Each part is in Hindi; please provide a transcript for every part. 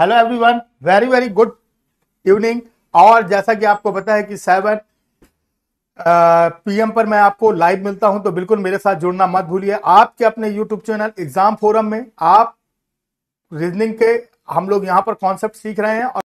Hello everyone very very good evening और जैसा कि आपको पता है कि सेवन पीएम पर मैं आपको लाइव मिलता हूं तो बिल्कुल मेरे साथ जुड़ना मत भूलिए आपके अपने यूट्यूब चैनल एग्जाम फोरम में आप रीजनिंग के हम लोग यहां पर कॉन्सेप्ट सीख रहे हैं और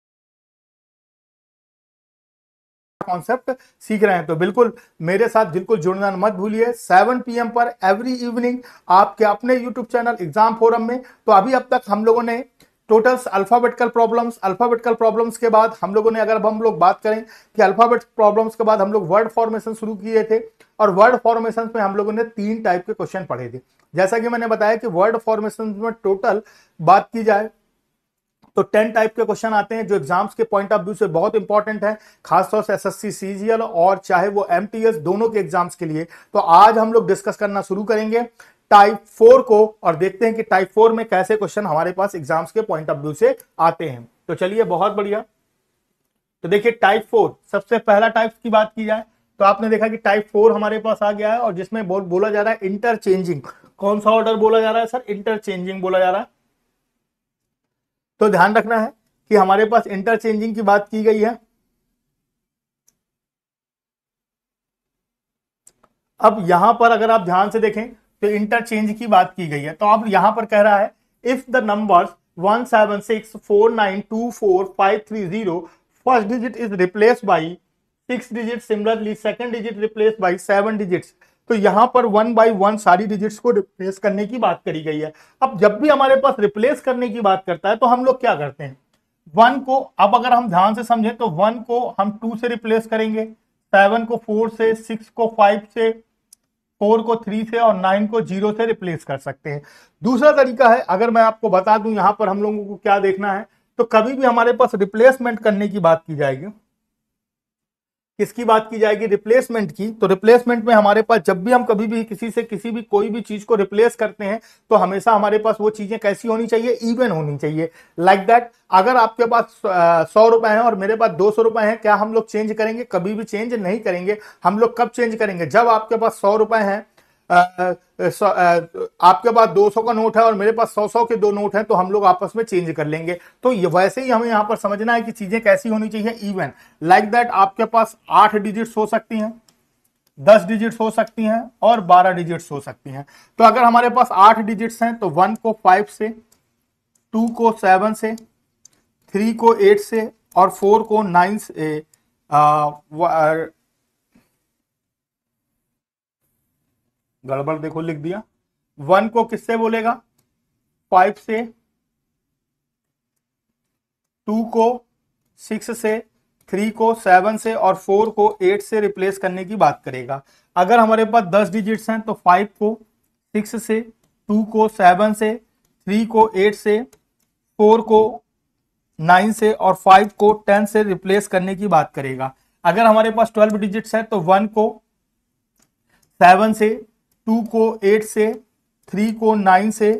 कॉन्सेप्ट सीख रहे हैं तो बिल्कुल मेरे साथ बिल्कुल जुड़ना मत भूलिए 7 पीएम पर एवरी इवनिंग आपके अपने यूट्यूब चैनल एग्जाम फोरम में तो अभी अब तक हम लोगों ने totals alphabetical problems alphabetical problems के बाद हम लोगों ने अगर हम लोग बात करें कि अल्फाबेट प्रॉब्लम्स के बाद हम लोग वर्ड फॉर्मेशन शुरू किए थे और वर्ड फॉर्मेशन में हम लोगों ने तीन टाइप के क्वेश्चन पढ़े थे जैसा कि मैंने बताया कि वर्ड फॉर्मेशन में टोटल बात की जाए तो टेन टाइप के क्वेश्चन आते हैं जो एग्जाम्स के पॉइंट ऑफ व्यू से बहुत इंपॉर्टेंट है खासतौर से एसएससी सीजीएल और चाहे वो एमटीएस दोनों के एग्जाम्स के लिए तो आज हम लोग डिस्कस करना शुरू करेंगे टाइप फोर को और देखते हैं कि टाइप फोर में कैसे क्वेश्चन हमारे पास एग्जाम्स के पॉइंट ऑफ व्यू से आते हैं तो चलिए बहुत बढ़िया तो देखिए टाइप फोर सबसे पहला टाइप की बात की जाए तो आपने देखा कि टाइप फोर हमारे पास आ गया है और जिसमें बो, बोला जा रहा है इंटरचेंजिंग कौन सा ऑर्डर बोला जा रहा है सर इंटरचेंजिंग बोला जा रहा है तो ध्यान रखना है कि हमारे पास इंटरचेंजिंग की बात की गई है अब यहां पर अगर आप ध्यान से देखें तो इंटरचेंज की बात की गई है तो आप यहां पर कह रहा है if the number one seven six four nine two four five three zero first digit is replace by six digit similarly second digit replace by seven digit तो यहां पर वन बाई वन सारी डिजिट्स को रिप्लेस करने की बात करी गई है अब जब भी हमारे पास रिप्लेस करने की बात करता है तो हम लोग क्या करते हैं वन को अब अगर हम ध्यान से समझें तो वन को हम टू से रिप्लेस करेंगे सेवन को फोर से सिक्स को फाइव से फोर को थ्री से और नाइन को जीरो से रिप्लेस कर सकते हैं दूसरा तरीका है अगर मैं आपको बता दूं यहां पर हम लोगों को क्या देखना है तो कभी भी हमारे पास रिप्लेसमेंट करने की बात की जाएगी किसकी बात की जाएगी रिप्लेसमेंट की तो रिप्लेसमेंट में हमारे पास जब भी हम कभी भी किसी से किसी भी कोई भी चीज को रिप्लेस करते हैं तो हमेशा हमारे पास वो चीजें कैसी होनी चाहिए इवन होनी चाहिए लाइक like दैट अगर आपके पास सौ रुपए हैं और मेरे पास दो सौ रुपए हैं क्या हम लोग चेंज करेंगे कभी भी चेंज नहीं करेंगे हम लोग कब चेंज करेंगे जब आपके पास सौ रुपए हैं आपके पास 200 का नोट है और मेरे पास 100 सौ के दो नोट हैं तो हम लोग आपस में चेंज कर लेंगे तो ये वैसे ही हमें यहाँ पर समझना है कि चीजें कैसी होनी चाहिए इवन लाइक दैट आपके पास आठ डिजिट्स हो सकती हैं दस डिजिट्स हो सकती हैं और बारह डिजिट्स हो सकती हैं तो अगर हमारे पास आठ डिजिट्स हैं तो वन को फाइव से टू को सेवन से थ्री को एट से और फोर को नाइन से गड़बड़ देखो लिख दिया वन को किससे बोलेगा फाइव से टू को सिक्स से थ्री को सेवन से और फोर को एट से रिप्लेस करने की बात करेगा अगर हमारे पास दस डिजिट्स हैं तो फाइव को सिक्स से टू को सेवन से थ्री को एट से फोर को नाइन से और फाइव को टेन से रिप्लेस करने की बात करेगा अगर हमारे पास ट्वेल्व डिजिट्स है तो वन को सेवन से टू को एट से थ्री को नाइन से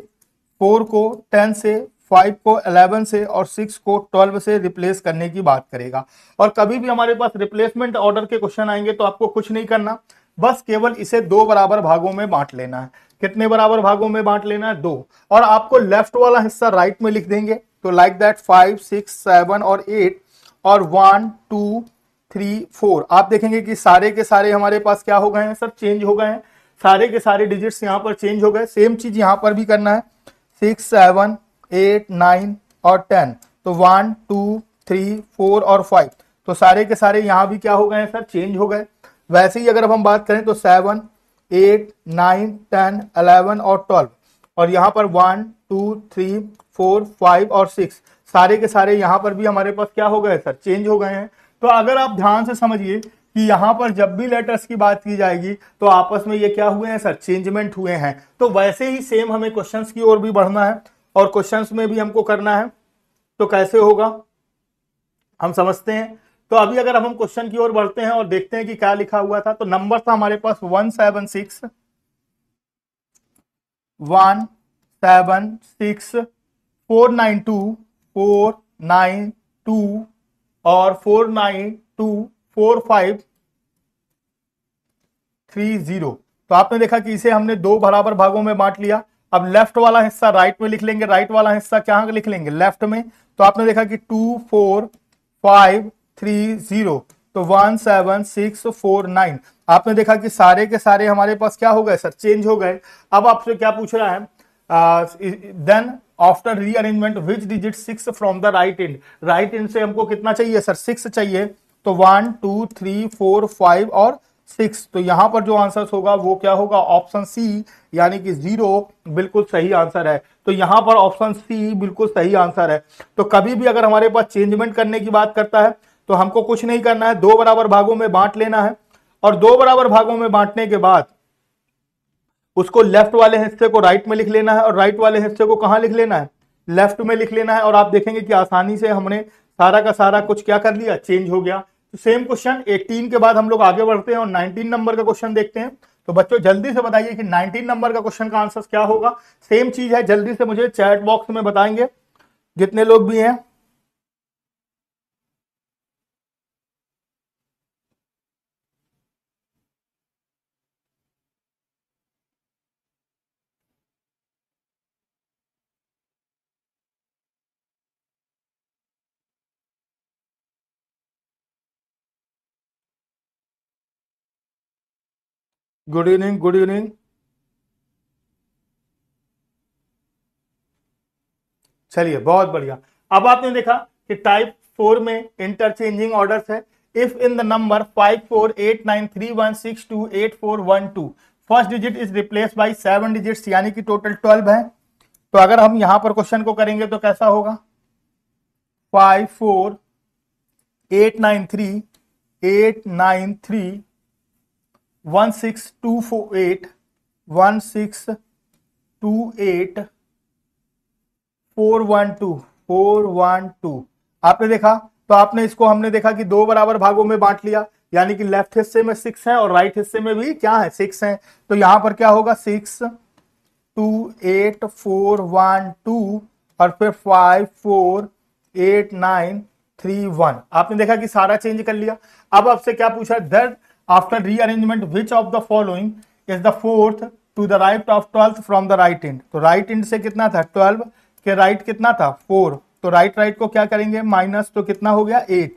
फोर को टेन से फाइव को अलेवन से और सिक्स को ट्वेल्व से रिप्लेस करने की बात करेगा और कभी भी हमारे पास रिप्लेसमेंट ऑर्डर के क्वेश्चन आएंगे तो आपको कुछ नहीं करना बस केवल इसे दो बराबर भागों में बांट लेना है कितने बराबर भागों में बांट लेना है दो और आपको लेफ्ट वाला हिस्सा राइट में लिख देंगे तो like that five six seven और एट और वन टू थ्री फोर आप देखेंगे कि सारे के सारे हमारे पास क्या हो गए हैं सर चेंज हो गए हैं सारे के सारे डिजिट्स यहाँ पर चेंज हो गए सेम चीज यहाँ पर भी करना है सिक्स सेवन एट नाइन और टेन तो वन टू थ्री फोर और फाइव तो सारे के सारे यहाँ भी क्या हो गए हैं सर चेंज हो गए वैसे ही अगर अब हम बात करें तो seven eight nine ten eleven और ट्वेल्व और यहाँ पर one two three four five और सिक्स सारे के सारे यहाँ पर भी हमारे पास क्या हो गए सर चेंज हो गए हैं तो अगर आप ध्यान से समझिए कि यहां पर जब भी लेटर्स की बात की जाएगी तो आपस में ये क्या हुए हैं सर चेंजमेंट हुए हैं तो वैसे ही सेम हमें क्वेश्चन की ओर भी बढ़ना है और क्वेश्चन में भी हमको करना है तो कैसे होगा हम समझते हैं तो अभी अगर हम क्वेश्चन की ओर बढ़ते हैं और देखते हैं कि क्या लिखा हुआ था तो नंबर था हमारे पास one seven six one seven six four nine two four nine two और four nine two four five three zero तो आपने देखा कि इसे हमने दो बराबर भागों में बांट लिया अब लेफ्ट वाला हिस्सा राइट में लिख लेंगे राइट वाला हिस्सा क्या लिख लेंगे लेफ्ट में तो आपने देखा कि two four five three zero तो one seven six four nine आपने देखा कि सारे के सारे हमारे पास क्या हो गए सर चेंज हो गए अब आपसे क्या पूछ रहा है then after rearrangement which digit six from the right end right end से हमको कितना चाहिए सर सिक्स चाहिए तो one two three four five और सिक्स तो यहां पर जो आंसर होगा वो क्या होगा ऑप्शन सी यानी कि जीरो बिल्कुल सही आंसर है तो यहां पर ऑप्शन सी बिल्कुल सही आंसर है तो कभी भी अगर हमारे पास चेंजमेंट करने की बात करता है तो हमको कुछ नहीं करना है दो बराबर भागों में बांट लेना है और दो बराबर भागों में बांटने के बाद उसको लेफ्ट वाले हिस्से को राइट में लिख लेना है और राइट वाले हिस्से को कहां लिख लेना है लेफ्ट में लिख लेना है और आप देखेंगे कि आसानी से हमने सारा का सारा कुछ क्या कर लिया चेंज हो गया सेम क्वेश्चन 18 के बाद हम लोग आगे बढ़ते हैं और 19 नंबर का क्वेश्चन देखते हैं तो बच्चों जल्दी से बताइए कि 19 नंबर का क्वेश्चन का आंसर क्या होगा सेम चीज है जल्दी से मुझे चैट बॉक्स में बताएंगे जितने लोग भी हैं गुड इवनिंग गुड इवनिंग चलिए बहुत बढ़िया अब आपने देखा कि टाइप फोर में इंटरचेंजिंग ऑर्डर्स है if in the number five four eight nine three one six two eight four one two first digit is replace by seven digits यानी कि टोटल ट्वेल्व है तो अगर हम यहां पर क्वेश्चन को करेंगे तो कैसा होगा five four eight nine three eight nine three one six two four eight one six two eight four one two four one two आपने देखा तो आपने इसको हमने देखा कि दो बराबर भागों में बांट लिया यानी कि लेफ्ट हिस्से में सिक्स है और राइट हिस्से में भी क्या है सिक्स है तो यहां पर क्या होगा six two eight four one two और फिर five four eight nine three one आपने देखा कि सारा चेंज कर लिया अब आपसे क्या पूछा है after rearrangement which of the following is the fourth to the right of twelfth from the right end तो right एंड से कितना था ट्वेल्व के राइट right कितना था फोर तो राइट right राइट right को क्या करेंगे माइनस तो कितना हो गया एट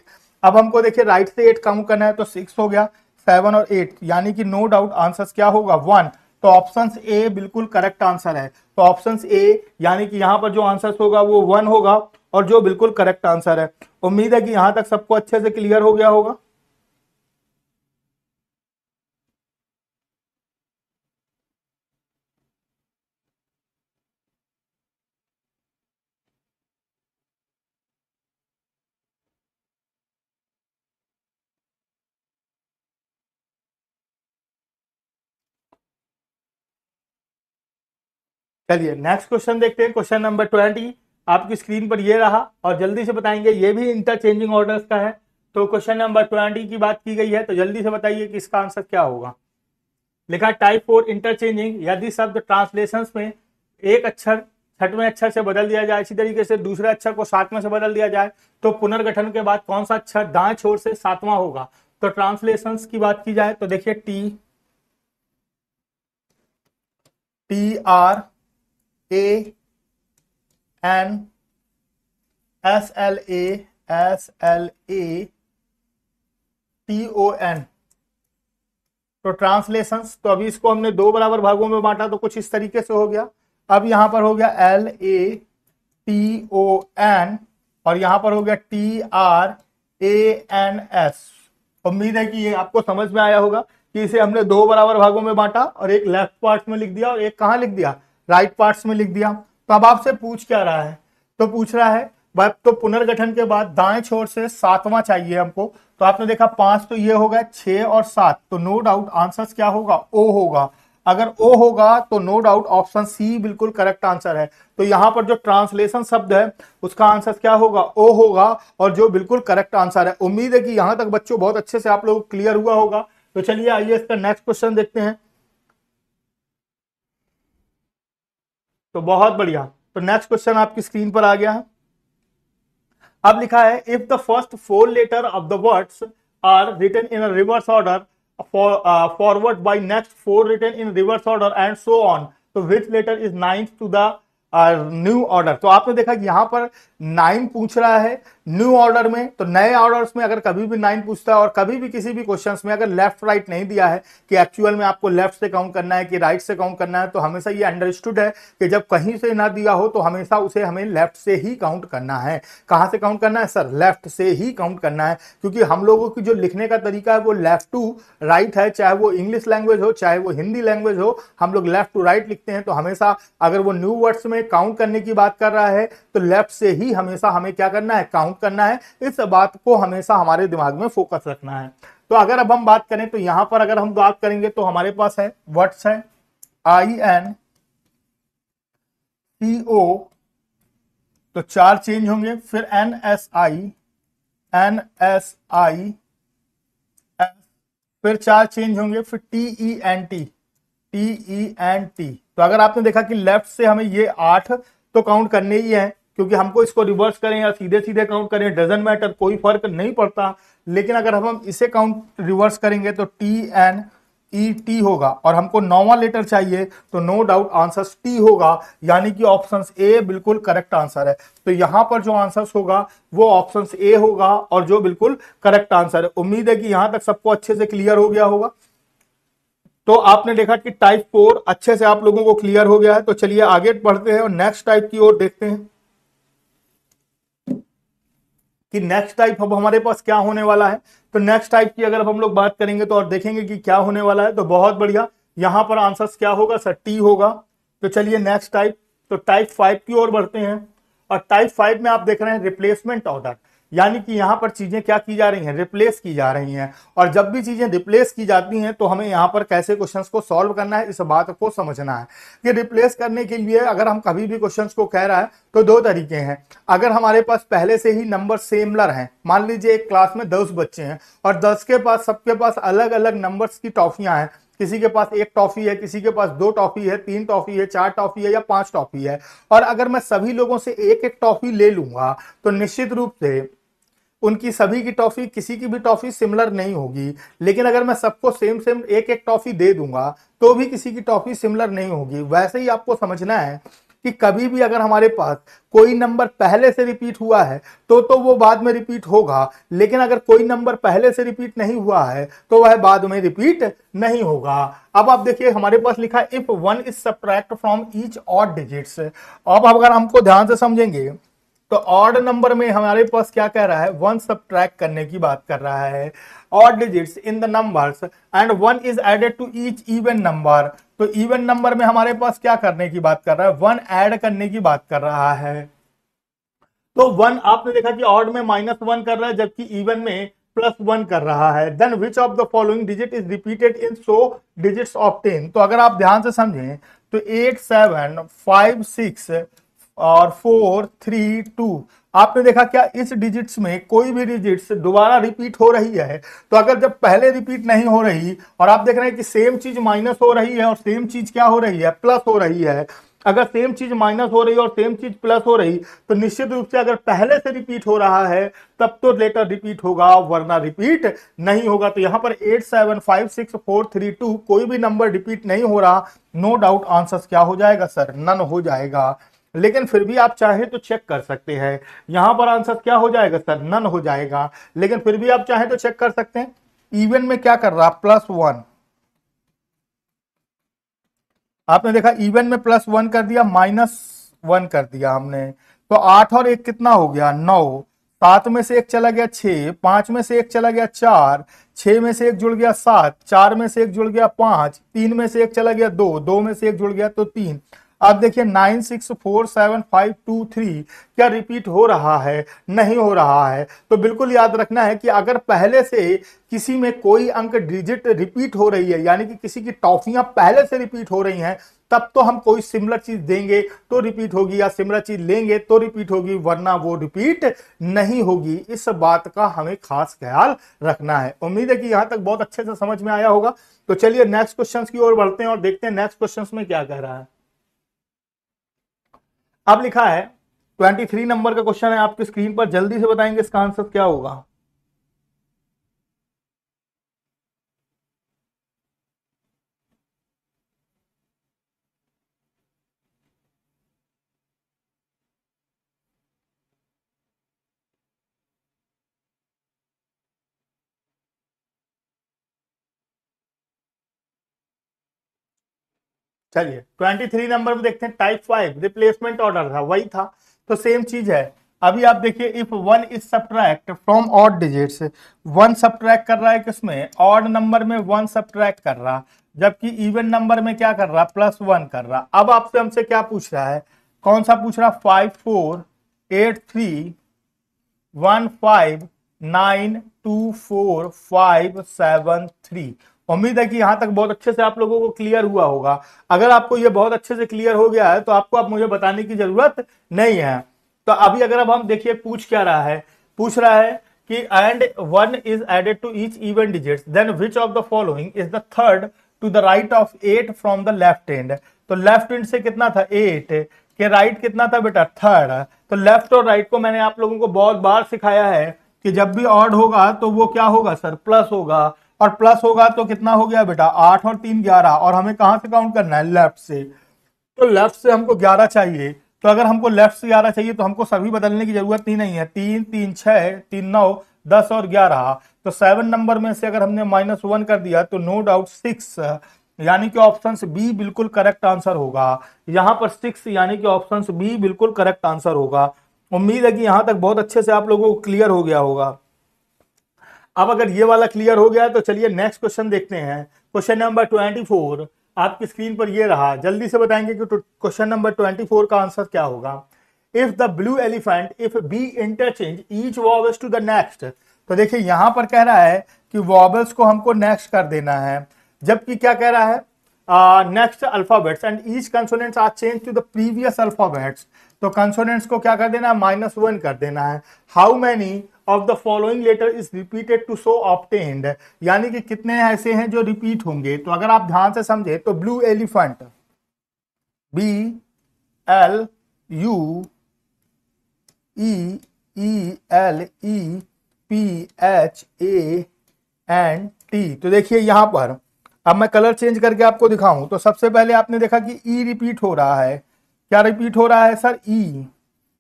अब हमको देखिए राइट right से एट कम करना है तो सिक्स हो गया सेवन और एट यानी कि नो डाउट आंसर क्या होगा वन तो ऑप्शन ए बिल्कुल करेक्ट आंसर है तो ऑप्शन ए यानी कि यहां पर जो आंसर होगा वो वन होगा और जो बिल्कुल करेक्ट आंसर है उम्मीद है कि यहां तक सबको अच्छे से क्लियर हो गया होगा चलिए नेक्स्ट क्वेश्चन देखते हैं क्वेश्चन नंबर ट्वेंटी आपकी स्क्रीन पर ये रहा और जल्दी से बताएंगे ये भी इंटरचेंजिंग ऑर्डर्स का है तो क्वेश्चन नंबर ट्वेंटी की बात की गई है तो जल्दी से बताइए कि इसका आंसर क्या होगा लिखा टाइप फोर इंटरचेंजिंग यदि शब्द ट्रांसलेशन में एक अक्षर छठवें अक्षर से बदल दिया जाए इसी तरीके से दूसरे अक्षर को सातवें से बदल दिया जाए तो पुनर्गठन के बाद कौन सा अक्षर दाएं छोर से सातवां होगा तो ट्रांसलेशन की बात की जाए तो देखिए T T R A N S L A S L A T O N तो ट्रांसलेशंस तो अभी इसको हमने दो बराबर भागों में बांटा तो कुछ इस तरीके से हो गया अब यहां पर हो गया L A T O N और यहां पर हो गया T R A N S उम्मीद है कि ये आपको समझ में आया होगा कि इसे हमने दो बराबर भागों में बांटा और एक लेफ्ट पार्ट में लिख दिया और एक कहां लिख दिया राइट पार्ट्स में लिख दिया तो अब आपसे पूछ क्या रहा है तो पूछ रहा है तो पुनर्गठन के बाद दाएं छोर से सातवां चाहिए हमको तो आपने देखा पांच तो ये हो गए छह और सात तो नो डाउट आंसर क्या होगा ओ होगा अगर ओ होगा तो नो डाउट ऑप्शन सी बिल्कुल करेक्ट आंसर है तो यहां पर जो ट्रांसलेशन शब्द है उसका आंसर क्या होगा ओ होगा और जो बिल्कुल करेक्ट आंसर है उम्मीद है कि यहां तक बच्चों बहुत अच्छे से आप लोग क्लियर हुआ होगा तो चलिए आइए इसका नेक्स्ट क्वेश्चन देखते हैं तो बहुत बढ़िया तो नेक्स्ट क्वेश्चन आपकी स्क्रीन पर आ गया है अब लिखा है if the first four letter of the words are written in reverse order forward by next four written in reverse order and so on तो which letter is ninth to the new order तो आपने देखा कि यहां पर नाइन पूछ रहा है न्यू ऑर्डर में तो नए ऑर्डर्स में अगर कभी भी नाइन पूछता है और कभी भी किसी भी क्वेश्चंस में अगर लेफ्ट राइट नहीं दिया है कि एक्चुअल में आपको लेफ्ट से काउंट करना है कि राइट से काउंट करना है तो हमेशा ये अंडरस्टूड है कि जब कहीं से ना दिया हो तो हमेशा उसे हमें लेफ्ट से ही काउंट करना है कहाँ से काउंट करना है सर लेफ्ट से ही काउंट करना है क्योंकि हम लोगों की जो लिखने का तरीका है वो लेफ्ट टू राइट है चाहे वो इंग्लिश लैंग्वेज हो चाहे वो हिंदी लैंग्वेज हो हम लोग लेफ्ट टू राइट लिखते हैं तो हमेशा अगर वो न्यू वर्ड्स में काउंट करने की बात कर रहा है तो लेफ्ट से ही हमेशा हमें क्या करना है काउंट काउंट करना है तो इस बात को हमेशा हमारे दिमाग में फोकस रखना है तो अगर अब हम बात करें तो यहां पर अगर हम बात करेंगे तो हमारे पास है व्हाट्स है आई एन सी ओ तो चार चेंज होंगे फिर N S I N S I फिर चार चेंज होंगे फिर T E N T T E N T तो अगर आपने देखा कि लेफ्ट से हमें ये आठ तो काउंट करने ही हैं क्योंकि हमको इसको रिवर्स करें या सीधे सीधे काउंट करें डजन मैटर कोई फर्क नहीं पड़ता लेकिन अगर हम इसे काउंट रिवर्स करेंगे तो टी एन ई टी होगा और हमको नौवा लेटर चाहिए तो नो डाउट आंसर टी होगा यानी कि ऑप्शन ए बिल्कुल करेक्ट आंसर है तो यहां पर जो आंसर होगा वो ऑप्शन ए होगा और जो बिल्कुल करेक्ट आंसर है उम्मीद है कि यहां तक सबको अच्छे से क्लियर हो गया होगा तो आपने देखा कि टाइप फोर अच्छे से आप लोगों को क्लियर हो गया है तो चलिए आगे बढ़ते हैं और नेक्स्ट टाइप की ओर देखते हैं कि नेक्स्ट टाइप अब हमारे पास क्या होने वाला है तो नेक्स्ट टाइप की अगर हम लोग बात करेंगे तो और देखेंगे कि क्या होने वाला है तो बहुत बढ़िया यहां पर आंसर क्या होगा सर टी होगा तो चलिए नेक्स्ट टाइप तो टाइप फाइव की ओर बढ़ते हैं और टाइप फाइव में आप देख रहे हैं रिप्लेसमेंट ऑर्डर यानी कि यहाँ पर चीजें क्या की जा रही हैं रिप्लेस की जा रही हैं और जब भी चीजें रिप्लेस की जाती हैं तो हमें यहाँ पर कैसे क्वेश्चंस को सॉल्व करना है इस बात को समझना है कि रिप्लेस करने के लिए अगर हम कभी भी क्वेश्चंस को कह रहा है तो दो तरीके हैं अगर हमारे पास पहले से ही नंबर सेमलर हैं मान लीजिए एक क्लास में दस बच्चे हैं और दस के पास सबके पास अलग अलग नंबर्स की टॉफियां हैं किसी के पास एक टॉफी है किसी के पास दो टॉफी है तीन टॉफी है चार टॉफी है या पांच टॉफी है और अगर मैं सभी लोगों से एक एक टॉफी ले लूंगा तो निश्चित रूप से उनकी सभी की टॉफी किसी की भी टॉफी सिमिलर नहीं होगी लेकिन अगर मैं सबको सेम सेम एक एक टॉफी दे दूंगा तो भी किसी की टॉफी सिमिलर नहीं होगी वैसे ही आपको समझना है कि कभी भी अगर हमारे पास कोई नंबर पहले से रिपीट हुआ है तो तो वो बाद में रिपीट होगा लेकिन अगर कोई नंबर पहले से रिपीट नहीं हुआ है तो वह बाद में रिपीट नहीं होगा अब आप देखिए हमारे पास लिखा if one is subtract from each और डिजिट्स अब अगर हमको ध्यान से समझेंगे तो ऑड नंबर में हमारे पास क्या कह रहा है वन सब्ट्रैक्ट करने की बात कर रहा है odd digits in the numbers and one is added to each even number तो इवन नंबर में हमारे पास क्या करने की बात कर रहा है वन एड करने की बात कर रहा है तो वन आपने देखा कि ऑड में माइनस वन कर रहा है जबकि इवन में प्लस वन कर रहा है then which of the following digit is repeated in so digits of ten तो अगर आप ध्यान से समझें तो एट सेवन फाइव सिक्स और फोर थ्री टू आपने देखा क्या इस डिजिट्स में कोई भी डिजिट्स दोबारा रिपीट हो रही है तो अगर जब पहले रिपीट नहीं हो रही और आप देख रहे हैं कि सेम चीज माइनस हो रही है और सेम चीज क्या हो रही है प्लस हो रही है अगर सेम चीज माइनस हो रही है और सेम चीज प्लस हो रही तो निश्चित रूप से अगर पहले से रिपीट हो रहा है तब तो लेटर रिपीट होगा वरना रिपीट नहीं होगा तो यहां पर eight seven five six four three two कोई भी नंबर रिपीट नहीं हो रहा नो डाउट आंसर क्या हो जाएगा सर नन हो जाएगा लेकिन फिर भी आप चाहें तो चेक कर सकते हैं यहां पर आंसर क्या हो जाएगा सर नन हो जाएगा लेकिन फिर भी आप चाहें तो चेक कर सकते हैं इवन में क्या कर रहा प्लस वन आपने देखा इवन में प्लस वन कर दिया माइनस वन कर दिया हमने तो आठ और एक कितना हो गया नौ सात में से एक चला गया छ पांच में से एक चला गया चार छ में से एक जुड़ गया सात चार में से एक जुड़ गया पांच तीन में से एक चला गया दो दो में से एक जुड़ गया तो तीन आप देखिए nine six four seven five two three क्या रिपीट हो रहा है नहीं हो रहा है तो बिल्कुल याद रखना है कि अगर पहले से किसी में कोई अंक डिजिट रिपीट हो रही है यानी कि किसी की टॉफियां पहले से रिपीट हो रही हैं तब तो हम कोई सिमिलर चीज देंगे तो रिपीट होगी या सिमिलर चीज लेंगे तो रिपीट होगी वरना वो रिपीट नहीं होगी इस बात का हमें खास ख्याल रखना है उम्मीद है कि यहां तक बहुत अच्छे से समझ में आया होगा तो चलिए नेक्स्ट क्वेश्चन की ओर बढ़ते हैं और देखते हैं नेक्स्ट क्वेश्चन में क्या कह रहा है अब लिखा है 23 नंबर का क्वेश्चन है आपकी स्क्रीन पर जल्दी से बताएंगे इसका आंसर क्या होगा चलिए ट्वेंटी थ्री नंबर में देखते हैं टाइप फाइव रिप्लेसमेंट ऑर्डर था वही था तो सेम चीज है अभी आप देखिए if one is subtract from odd digits one subtract कर रहा है किसमें ऑड नंबर में वन सब्ट्रैक्ट कर रहा जबकि इवन नंबर में क्या कर रहा प्लस वन कर रहा अब आपसे हमसे क्या पूछ रहा है कौन सा पूछ रहा five four eight three one five nine two four five seven three उम्मीद है कि यहां तक बहुत अच्छे से आप लोगों को क्लियर हुआ होगा अगर आपको ये बहुत अच्छे से क्लियर हो गया है तो आपको आप मुझे बताने की जरूरत नहीं है तो अभी अगर अब हम देखिए पूछ क्या रहा है पूछ रहा है कि and one is added to each even digit then which of the following is the third to the right of eight from the left end तो लेफ्ट एंड से कितना था एट के राइट कितना था बेटा थर्ड तो लेफ्ट और राइट को मैंने आप लोगों को बहुत बार सिखाया है कि जब भी ऑड होगा तो वो क्या होगा सर प्लस होगा और प्लस होगा तो कितना हो गया बेटा आठ और तीन ग्यारह और हमें कहाँ से काउंट करना है लेफ्ट से तो लेफ्ट से हमको ग्यारह चाहिए तो अगर हमको लेफ्ट से ग्यारह चाहिए तो हमको सभी बदलने की जरूरत ही नहीं है तीन तीन छः तीन नौ दस और ग्यारह तो सेवन नंबर में से अगर हमने माइनस वन कर दिया तो नो डाउट सिक्स यानी कि ऑप्शन बी बिल्कुल करेक्ट आंसर होगा यहाँ पर सिक्स यानी कि ऑप्शन बी बिल्कुल करेक्ट आंसर होगा उम्मीद है कि यहाँ तक बहुत अच्छे से आप लोगों को क्लियर हो गया होगा अब अगर ये वाला क्लियर हो गया तो चलिए नेक्स्ट क्वेश्चन देखते हैं क्वेश्चन नंबर ट्वेंटी फोर आपकी स्क्रीन पर ये रहा जल्दी से बताएंगे कि क्वेश्चन नंबर ट्वेंटी फोर का आंसर क्या होगा if the blue elephant if we interchange each vowels to the next तो देखिए यहां पर कह रहा है कि वॉबल्स को हमको नेक्स्ट कर देना है जबकि क्या कह रहा है next alphabets and each consonants are change to the previous alphabets तो कंसोनेंट्स को क्या कर देना है माइनस वन कर देना है how many of the following letter is repeated to so obtained यानी कि कितने ऐसे हैं जो रिपीट होंगे तो अगर आप ध्यान से समझे तो blue elephant B L U E E L E P H A N T तो देखिए यहां पर अब मैं कलर चेंज करके आपको दिखाऊं तो सबसे पहले आपने देखा कि ई e रिपीट हो रहा है क्या रिपीट हो रहा है सर ई e.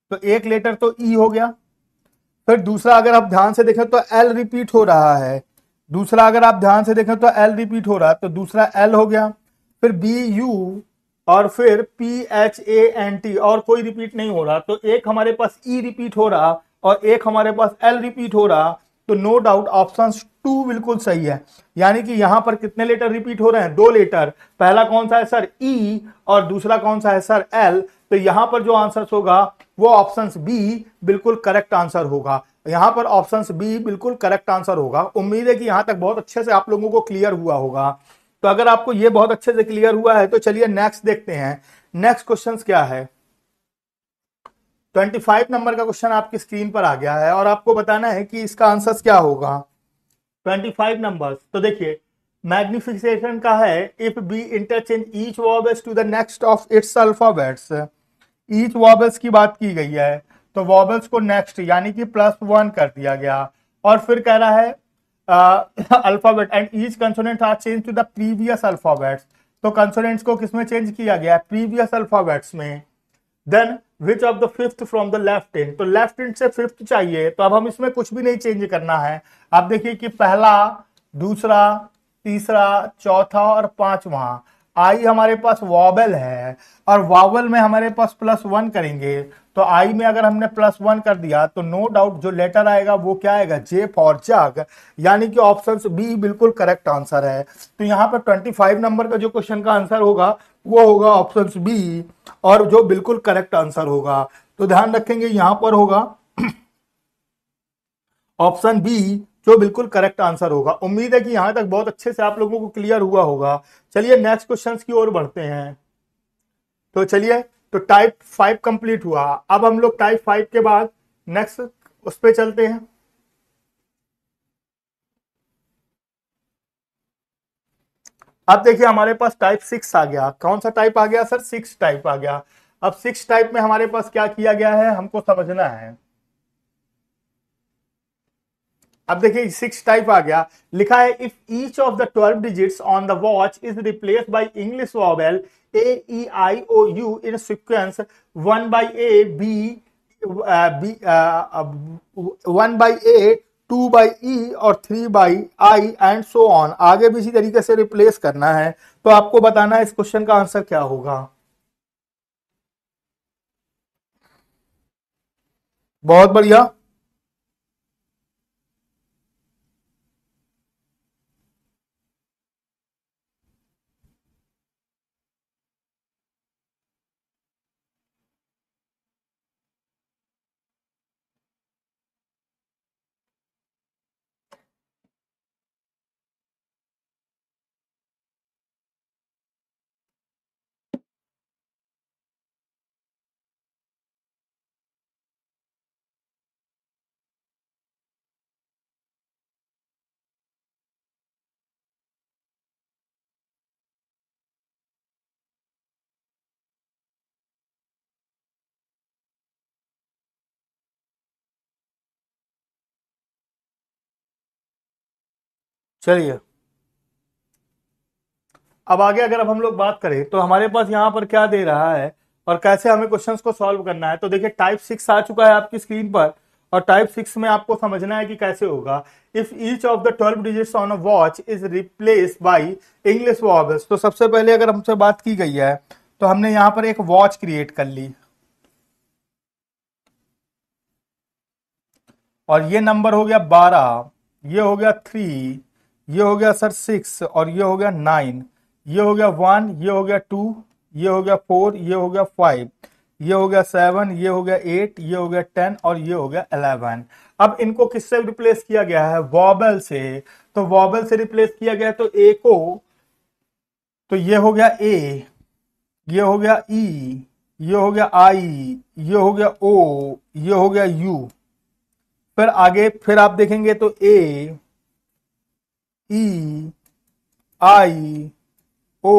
तो एक लेटर तो ई e हो गया फिर दूसरा अगर आप ध्यान से देखें तो एल रिपीट हो रहा है दूसरा अगर आप ध्यान से देखें तो एल रिपीट हो रहा है तो दूसरा एल हो गया फिर बी यू और फिर P H A N T और कोई रिपीट नहीं हो रहा तो एक हमारे पास ई e रिपीट हो रहा और एक हमारे पास एल रिपीट हो रहा तो नो डाउट ऑप्शन टू बिल्कुल सही है यानी कि यहां पर कितने लेटर रिपीट हो रहे हैं दो लेटर पहला कौन सा है सर ई e, और दूसरा कौन सा है सर एल तो यहां पर जो आंसर होगा वो ऑप्शन बी बिल्कुल करेक्ट आंसर होगा यहां पर ऑप्शन बी बिल्कुल करेक्ट आंसर होगा उम्मीद है कि यहां तक बहुत अच्छे से आप लोगों को क्लियर हुआ होगा तो अगर आपको ये बहुत अच्छे से क्लियर हुआ है तो चलिए नेक्स्ट देखते हैं नेक्स्ट क्वेश्चन क्या है 25 नंबर का क्वेश्चन आपकी स्क्रीन पर आ गया है और आपको बताना है कि इसका आंसर क्या होगा 25 नंबर तो देखिए मैग्निफिकेशन का है if we interchange each verb to the next of its alphabets each vowels की बात की गई है तो वॉबल्स को नेक्स्ट यानी कि प्लस वन कर दिया गया और फिर कह रहा है alphabet and each consonant are change to the previous alphabets तो कंसोनेंट्स को किसमें चेंज किया गया प्रीवियस अल्फाबेट्स में then which of the fifth from the left hand तो लेफ्ट हैंड से फिफ्थ चाहिए तो अब हम इसमें कुछ भी नहीं चेंज करना है आप देखिए कि पहला दूसरा तीसरा चौथा और पांचवा आई हमारे पास वॉबल है और वॉबल में हमारे पास प्लस वन करेंगे तो आई में अगर हमने प्लस वन कर दिया तो नो डाउट जो लेटर आएगा वो क्या आएगा जे फॉर जग यानी कि ऑप्शन बी बिल्कुल करेक्ट आंसर है तो यहाँ पर 25 नंबर का जो क्वेश्चन का आंसर होगा वो होगा ऑप्शन बी और जो बिल्कुल करेक्ट आंसर होगा तो ध्यान रखेंगे यहां पर होगा ऑप्शन बी जो बिल्कुल करेक्ट आंसर होगा उम्मीद है कि यहां तक बहुत अच्छे से आप लोगों को क्लियर हुआ होगा चलिए नेक्स्ट क्वेश्चन की ओर बढ़ते हैं तो चलिए तो टाइप फाइव कंप्लीट हुआ अब हम लोग टाइप फाइव के बाद नेक्स्ट उस पर चलते हैं अब देखिए हमारे पास टाइप सिक्स आ गया कौन सा टाइप आ गया सर सिक्स टाइप आ गया अब सिक्स टाइप में हमारे पास क्या किया गया है हमको समझना है अब देखिए सिक्स टाइप आ गया लिखा है if each of the twelve digits on the watch is replace by English vowel A E I O U in sequence one by A B B one by A two by E और three by I and so on आगे भी इसी तरीके से रिप्लेस करना है तो आपको बताना है इस क्वेश्चन का आंसर क्या होगा बहुत बढ़िया चलिए अब आगे अगर अब हम लोग बात करें तो हमारे पास यहां पर क्या दे रहा है और कैसे हमें क्वेश्चंस को सॉल्व करना है तो देखिए टाइप सिक्स आ चुका है आपकी स्क्रीन पर और टाइप सिक्स में आपको समझना है कि कैसे होगा if each of the twelve digits on a watch is replace by English vowels तो सबसे पहले अगर हमसे बात की गई है तो हमने यहां पर एक वॉच क्रिएट कर ली और ये नंबर हो गया बारह ये हो गया थ्री ये हो गया सर सिक्स और ये हो गया नाइन ये हो गया वन ये हो गया टू ये हो गया फोर ये हो गया फाइव ये हो गया सेवन ये हो गया एट ये हो गया टेन और ये हो गया अलेवन अब इनको किससे रिप्लेस किया गया है वॉबल से तो वॉबल से रिप्लेस किया गया तो ए को तो ये हो गया ए ये हो गया ई ये हो गया आई ये हो गया ओ ये हो गया यू फिर आगे फिर आप देखेंगे तो ए E आई ओ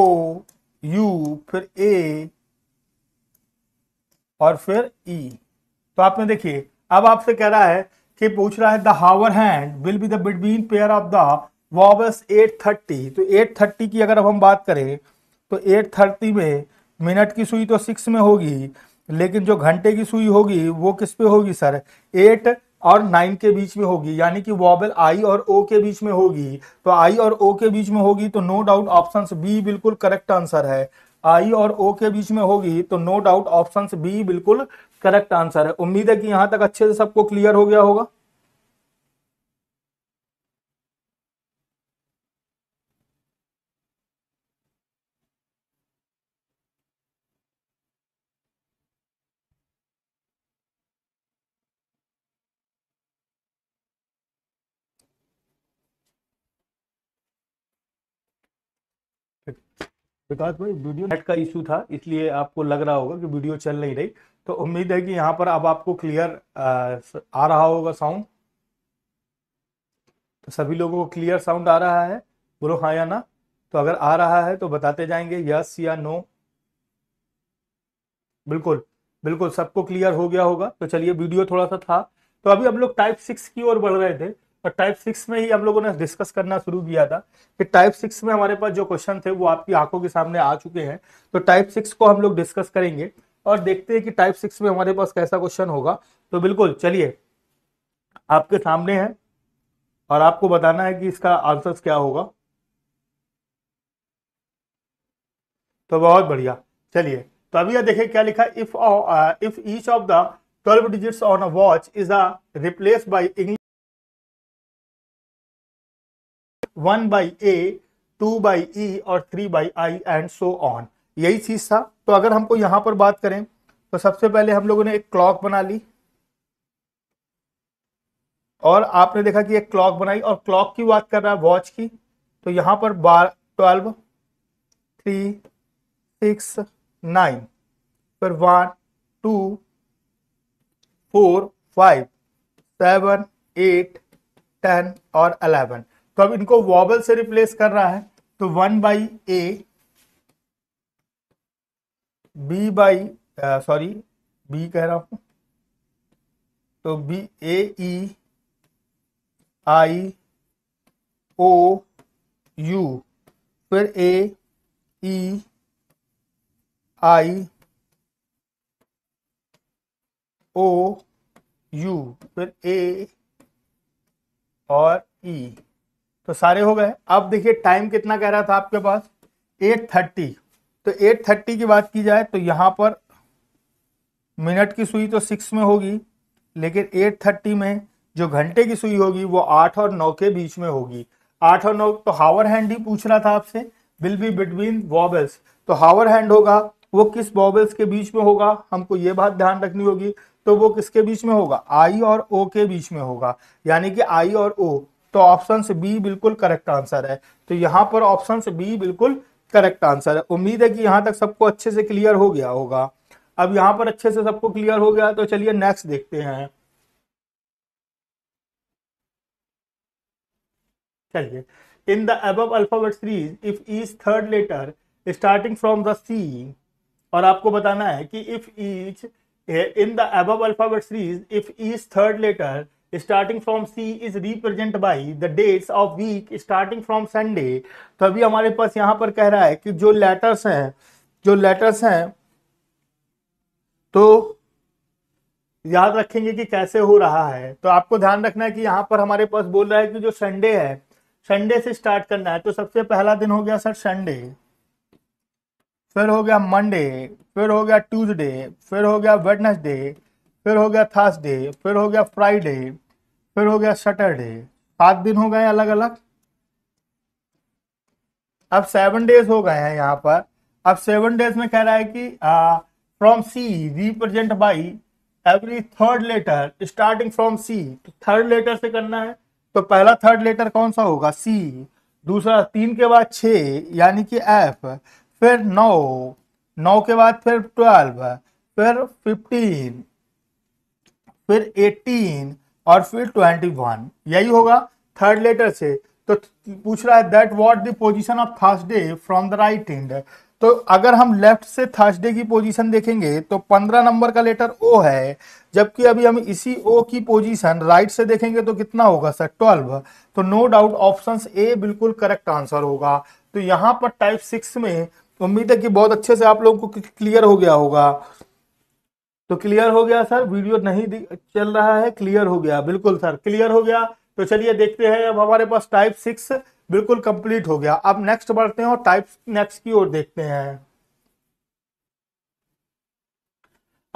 यू फिर ए और फिर E तो आपने देखिए अब आपसे कह रहा है कि पूछ रहा है the hour hand will be the between pair of the vowels 830 तो 830 की अगर अब हम बात करें तो 830 में मिनट की सुई तो सिक्स में होगी लेकिन जो घंटे की सुई होगी वो किस पे होगी सर एट और नाइन के बीच में होगी यानी कि वॉबल आई और ओ के बीच में होगी तो आई और ओ के बीच में होगी तो नो डाउट ऑप्शन बी बिल्कुल करेक्ट आंसर है आई और ओ के बीच में होगी तो नो डाउट ऑप्शन बी बिल्कुल करेक्ट आंसर है उम्मीद है कि यहां तक अच्छे से सबको क्लियर हो गया होगा विकास भाई वीडियो नेट का इशू था इसलिए आपको लग रहा होगा कि वीडियो चल नहीं रही तो उम्मीद है कि यहाँ पर अब आपको क्लियर आ रहा होगा साउंड तो सभी लोगों को क्लियर साउंड आ रहा है बोलो हाँ या ना तो अगर आ रहा है तो बताते जाएंगे यस या नो बिल्कुल बिल्कुल सबको क्लियर हो गया होगा तो चलिए वीडियो थोड़ा सा था तो अभी हम लोग टाइप सिक्स की ओर बढ़ रहे थे और टाइप सिक्स में ही हम लोगों ने डिस्कस करना शुरू किया था कि टाइप सिक्स में हमारे पास जो क्वेश्चन थे वो आपकी आंखों के सामने आ चुके हैं तो टाइप सिक्स को हम लोग डिस्कस करेंगे और देखते हैं कि टाइप सिक्स में हमारे पास कैसा क्वेश्चन होगा तो बिल्कुल चलिए आपके सामने है और आपको बताना है कि इसका आंसर क्या होगा तो बहुत बढ़िया चलिए तो अभी देखे क्या लिखा if if each of the twelve digits on a watch is a replace by English one by A two by E और three by I and so on यही चीज था तो अगर हमको यहां पर बात करें तो सबसे पहले हम लोगों ने एक क्लॉक बना ली और आपने देखा कि एक क्लॉक बनाई और क्लॉक की बात कर रहा है वॉच की तो यहां पर बार ट्वेल्व थ्री सिक्स नाइन फिर one two four five seven eight ten और अलेवन तो अब इनको वॉबल से रिप्लेस कर रहा है तो one by A B by sorry B कह रहा हूं तो B A E I O you फिर ए ई आई ओ यू फिर ए और ई e। तो सारे हो गए अब देखिए टाइम कितना कह रहा था आपके पास एट थर्टी तो एट थर्टी की बात की जाए तो यहां पर मिनट की सुई तो सिक्स में होगी लेकिन एट थर्टी में जो घंटे की सुई होगी वो आठ और नौ के बीच में होगी आठ और नौ तो हावर हैंड ही पूछ रहा था आपसे विल बी बिटवीन बॉबल्स तो हावर हैंड होगा वो किस बॉबल्स के बीच में होगा हमको ये बात ध्यान रखनी होगी तो वो किसके बीच में होगा आई और ओ के बीच में होगा यानी कि आई और ओ तो ऑप्शन बी बिल्कुल करेक्ट आंसर है तो यहाँ पर ऑप्शन बी बिल्कुल करेक्ट आंसर है उम्मीद है कि यहाँ तक सबको अच्छे से क्लियर हो गया होगा अब यहाँ पर अच्छे से सबको क्लियर हो गया तो चलिए नेक्स्ट देखते हैं चलिए in the above alphabet series if each third letter starting from the C और आपको बताना है कि if each in the above alphabet series if each third letter starting from C is represent by the dates of week starting from Sunday तो अभी हमारे पास यहाँ पर कह रहा है कि जो लेटर्स हैं जो लेटर्स हैं तो याद रखेंगे कि कैसे हो रहा है तो आपको ध्यान रखना है कि यहां पर हमारे पास बोल रहा है कि जो संडे है संडे से स्टार्ट करना है तो सबसे पहला दिन हो गया सर संडे फिर हो गया मंडे फिर हो गया ट्यूजडे फिर हो गया वेडनेसडे फिर हो गया थर्सडे फिर हो गया फ्राइडे फिर हो गया सैटरडे सात दिन हो गए अलग अलग अब सेवन डेज हो गए हैं यहाँ पर अब सेवन डेज में कह रहा है कि from C represent by every third letter starting from C तो थर्ड लेटर से करना है तो पहला थर्ड लेटर कौन सा होगा सी दूसरा तीन के बाद छ यानी कि एफ फिर नौ नौ के बाद फिर ट्वेल्व फिर फिफ्टीन फिर एटीन और फिर ट्वेंटी वन यही होगा थर्ड लेटर से तो पूछ रहा है that what the position of Thursday from the right end तो अगर हम लेफ्ट से थर्सडे की पोजीशन देखेंगे तो पंद्रह नंबर का लेटर ओ है जबकि अभी हम इसी ओ की पोजीशन राइट से देखेंगे तो कितना होगा सर ट्वेल्व तो नो डाउट ऑप्शन ए बिल्कुल करेक्ट आंसर होगा तो यहाँ पर टाइप सिक्स में उम्मीद है कि बहुत अच्छे से आप लोगों को क्लियर हो गया होगा तो क्लियर हो गया सर वीडियो नहीं चल रहा है क्लियर हो गया बिल्कुल सर क्लियर हो गया तो चलिए देखते हैं अब हमारे पास टाइप सिक्स बिल्कुल कंप्लीट हो गया अब नेक्स्ट बढ़ते हैं और टाइप नेक्स्ट की ओर देखते हैं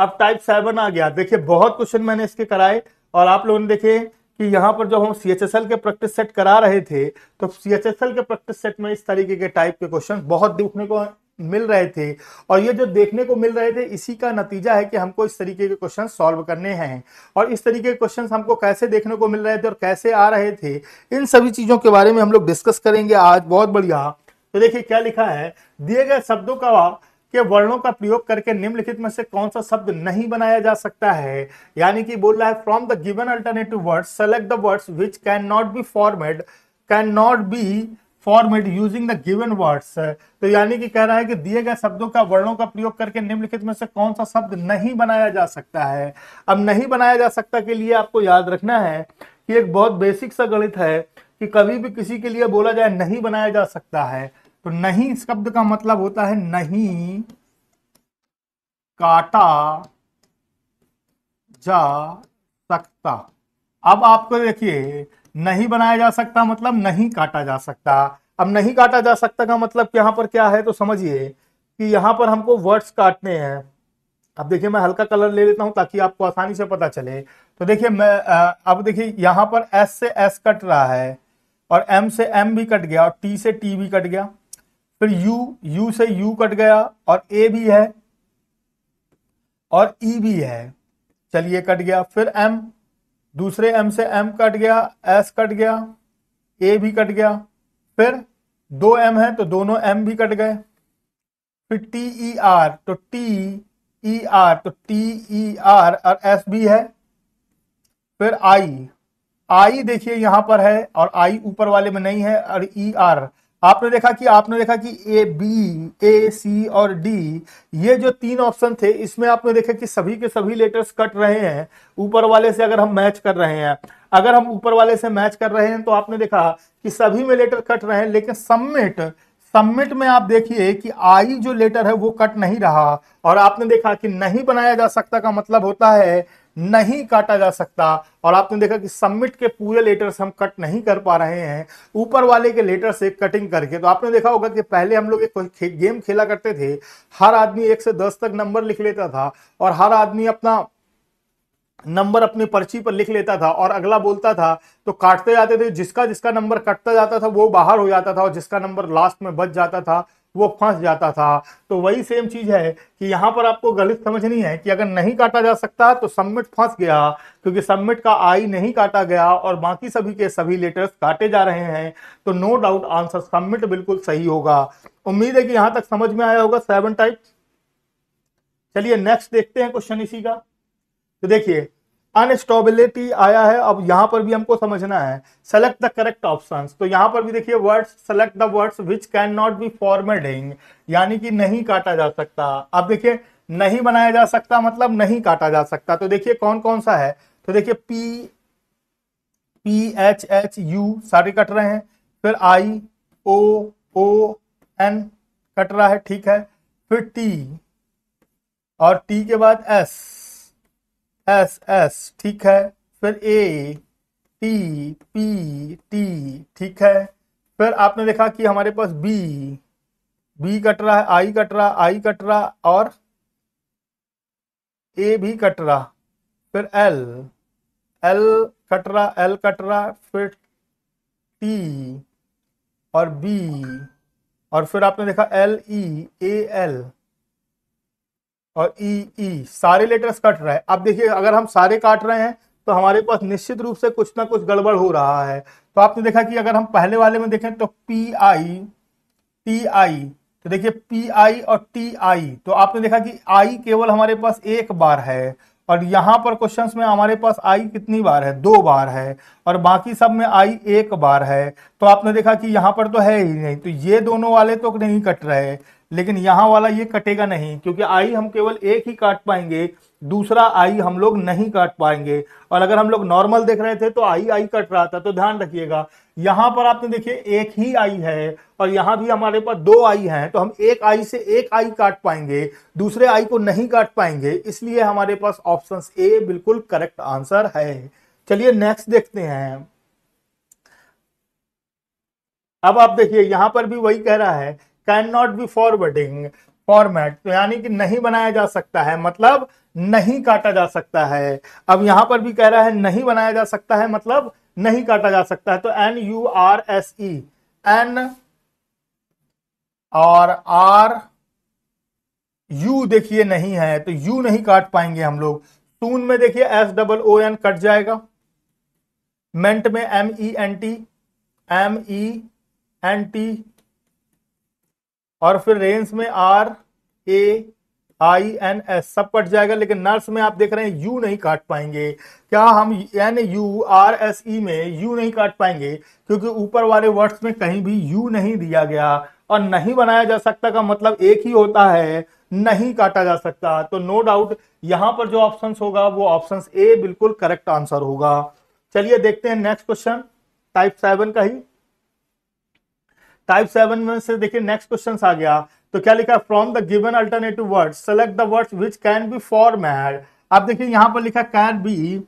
अब टाइप सेवन आ गया देखिए बहुत क्वेश्चन मैंने इसके कराए और आप लोगों ने देखे कि यहां पर जब हम सी के प्रैक्टिस सेट करा रहे थे तो सी के प्रैक्टिस सेट में इस तरीके के टाइप के क्वेश्चन बहुत देखने को मिल रहे थे और ये जो देखने को मिल रहे थे इसी का नतीजा है कि हमको इस तरीके के क्वेश्चन सॉल्व करने हैं और इस तरीके के क्वेश्चन हमको कैसे देखने को मिल रहे थे और कैसे आ रहे थे इन सभी चीज़ों के बारे में हम लोग डिस्कस करेंगे आज बहुत बढ़िया तो देखिए क्या लिखा है दिए गए शब्दों का के वर्णों का प्रयोग करके निम्नलिखित में से कौन सा शब्द नहीं बनाया जा सकता है यानी कि बोल रहा है from the given alternative words select the words which can not be formed can not be format using the given words तो यानी कि कह रहा है कि दिए गए शब्दों का वर्णों का प्रयोग करके निम्नलिखित में से कौन सा शब्द नहीं बनाया जा सकता है अब नहीं बनाया जा सकता के लिए आपको याद रखना है कि एक बहुत बेसिक सा गणित है कि कभी भी किसी के लिए बोला जाए नहीं बनाया जा सकता है तो नहीं शब्द का मतलब होता है नहीं काटा जा सकता अब आपको देखिए नहीं बनाया जा सकता मतलब नहीं काटा जा सकता अब नहीं काटा जा सकता का मतलब यहां पर क्या है तो समझिए कि यहां पर हमको वर्ड्स काटने हैं अब देखिए मैं हल्का कलर ले लेता हूं ताकि आपको आसानी से पता चले तो देखिए मैं अब देखिए यहां पर एस से एस कट रहा है और एम से एम भी कट गया और टी से टी भी कट गया फिर यू यू से यू कट गया और ए भी है और ई e भी है चलिए कट गया फिर एम दूसरे एम से एम कट गया एस कट गया ए भी कट गया फिर दो एम है तो दोनों एम भी कट गए फिर टी ई आर तो टी ई आर तो टी ई आर और एस भी है फिर आई आई देखिए यहां पर है और आई ऊपर वाले में नहीं है और ई e, आर आपने देखा कि आपने देखा कि ए बी ए सी और डी ये जो तीन ऑप्शन थे इसमें आपने देखा कि सभी के सभी लेटर्स कट रहे हैं ऊपर वाले से अगर हम मैच कर रहे हैं अगर हम ऊपर वाले से मैच कर रहे हैं तो आपने देखा कि सभी में लेटर कट रहे हैं लेकिन सबमिट सबमिट में आप देखिए कि आई जो लेटर है वो कट नहीं रहा और आपने देखा कि नहीं बनाया जा सकता का मतलब होता है नहीं काटा जा सकता और आपने देखा कि सबमिट के पूरे लेटर्स हम कट नहीं कर पा रहे हैं ऊपर वाले के लेटर से कटिंग करके तो आपने देखा होगा कि पहले हम लोग एक गेम खेला करते थे हर आदमी एक से दस तक नंबर लिख लेता था और हर आदमी अपना नंबर अपनी पर्ची पर लिख लेता था और अगला बोलता था तो काटते जाते थे जिसका जिसका नंबर कटता जाता था वो बाहर हो जाता था और जिसका नंबर लास्ट में बच जाता था वो फंस जाता था तो वही सेम चीज है कि यहां पर आपको गलत समझनी है कि अगर नहीं काटा जा सकता तो सबमिट फंस गया क्योंकि सबमिट का आई नहीं काटा गया और बाकी सभी के सभी लेटर्स काटे जा रहे हैं तो नो डाउट आंसर सबमिट बिल्कुल सही होगा उम्मीद है कि यहां तक समझ में आया होगा सेवन टाइप चलिए नेक्स्ट देखते हैं क्वेश्चन इसी का तो देखिए अनस्टॉबिलिटी आया है अब यहां पर भी हमको समझना है सेलेक्ट द करेक्ट ऑप्शन तो यहां पर भी देखिए words select the words which can not be forming यानी कि नहीं काटा जा सकता अब देखिए नहीं बनाया जा सकता मतलब नहीं काटा जा सकता तो देखिए कौन कौन सा है तो देखिए P P H H U सारे कट रहे हैं फिर आई ओ ओ एन कट रहा है ठीक है फिर टी और टी के बाद एस एस एस ठीक है फिर ए टी पी टी ठीक है फिर आपने देखा कि हमारे पास बी बी कट रहा है आई कट रहा आई कट रहा और ए भी कट रहा फिर एल एल कट रहा एल कट रहा फिर टी और बी और फिर आपने देखा एल ई ए एल और ई e, ई e, सारे लेटर्स कट रहे हैं अब देखिए अगर हम सारे काट रहे हैं तो हमारे पास निश्चित रूप से कुछ ना कुछ गड़बड़ हो रहा है तो आपने देखा कि अगर हम पहले वाले में देखें तो पी आई टी आई तो देखिए पी आई और टी आई तो आपने देखा कि आई केवल हमारे पास एक बार है और यहाँ पर क्वेश्चंस में हमारे पास आई कितनी बार है दो बार है और बाकी सब में आई एक बार है तो आपने देखा कि यहाँ पर तो है ही नहीं तो ये दोनों वाले तो नहीं कट रहे लेकिन यहां वाला ये कटेगा नहीं क्योंकि आई हम केवल एक ही काट पाएंगे दूसरा आई हम लोग नहीं काट पाएंगे और अगर हम लोग नॉर्मल देख रहे थे तो आई आई कट रहा था तो ध्यान रखिएगा यहां पर आपने देखिए एक ही आई है और यहां भी हमारे पास दो आई हैं तो हम एक आई से एक आई काट पाएंगे दूसरे आई को नहीं काट पाएंगे इसलिए हमारे पास ऑप्शन ए बिल्कुल करेक्ट आंसर है चलिए नेक्स्ट देखते हैं अब आप देखिए यहां पर भी वही कह रहा है can not be forwarding format तो यानी कि नहीं बनाया जा सकता है मतलब नहीं काटा जा सकता है अब यहां पर भी कह रहा है नहीं बनाया जा सकता है मतलब नहीं काटा जा सकता है तो N U R S E N और आर यू देखिए नहीं है तो यू नहीं काट पाएंगे हम लोग सून में देखिए S double O N cut जाएगा मेंट में M E N T M E N T और फिर रेंज में R A I N S सब कट जाएगा लेकिन नर्स में आप देख रहे हैं यू नहीं काट पाएंगे क्या हम N U R S E में यू नहीं काट पाएंगे क्योंकि ऊपर वाले वर्ड्स में कहीं भी यू नहीं दिया गया और नहीं बनाया जा सकता का मतलब एक ही होता है नहीं काटा जा सकता तो नो डाउट यहां पर जो ऑप्शन होगा वो ऑप्शन ए बिल्कुल करेक्ट आंसर होगा चलिए देखते हैं नेक्स्ट क्वेश्चन टाइप सेवन का ही टाइप सेवन में से देखिए नेक्स्ट क्वेश्चन आ गया तो क्या लिखा है from the given alternative word select the words which can be format आप देखिए यहां पर लिखा कैन बी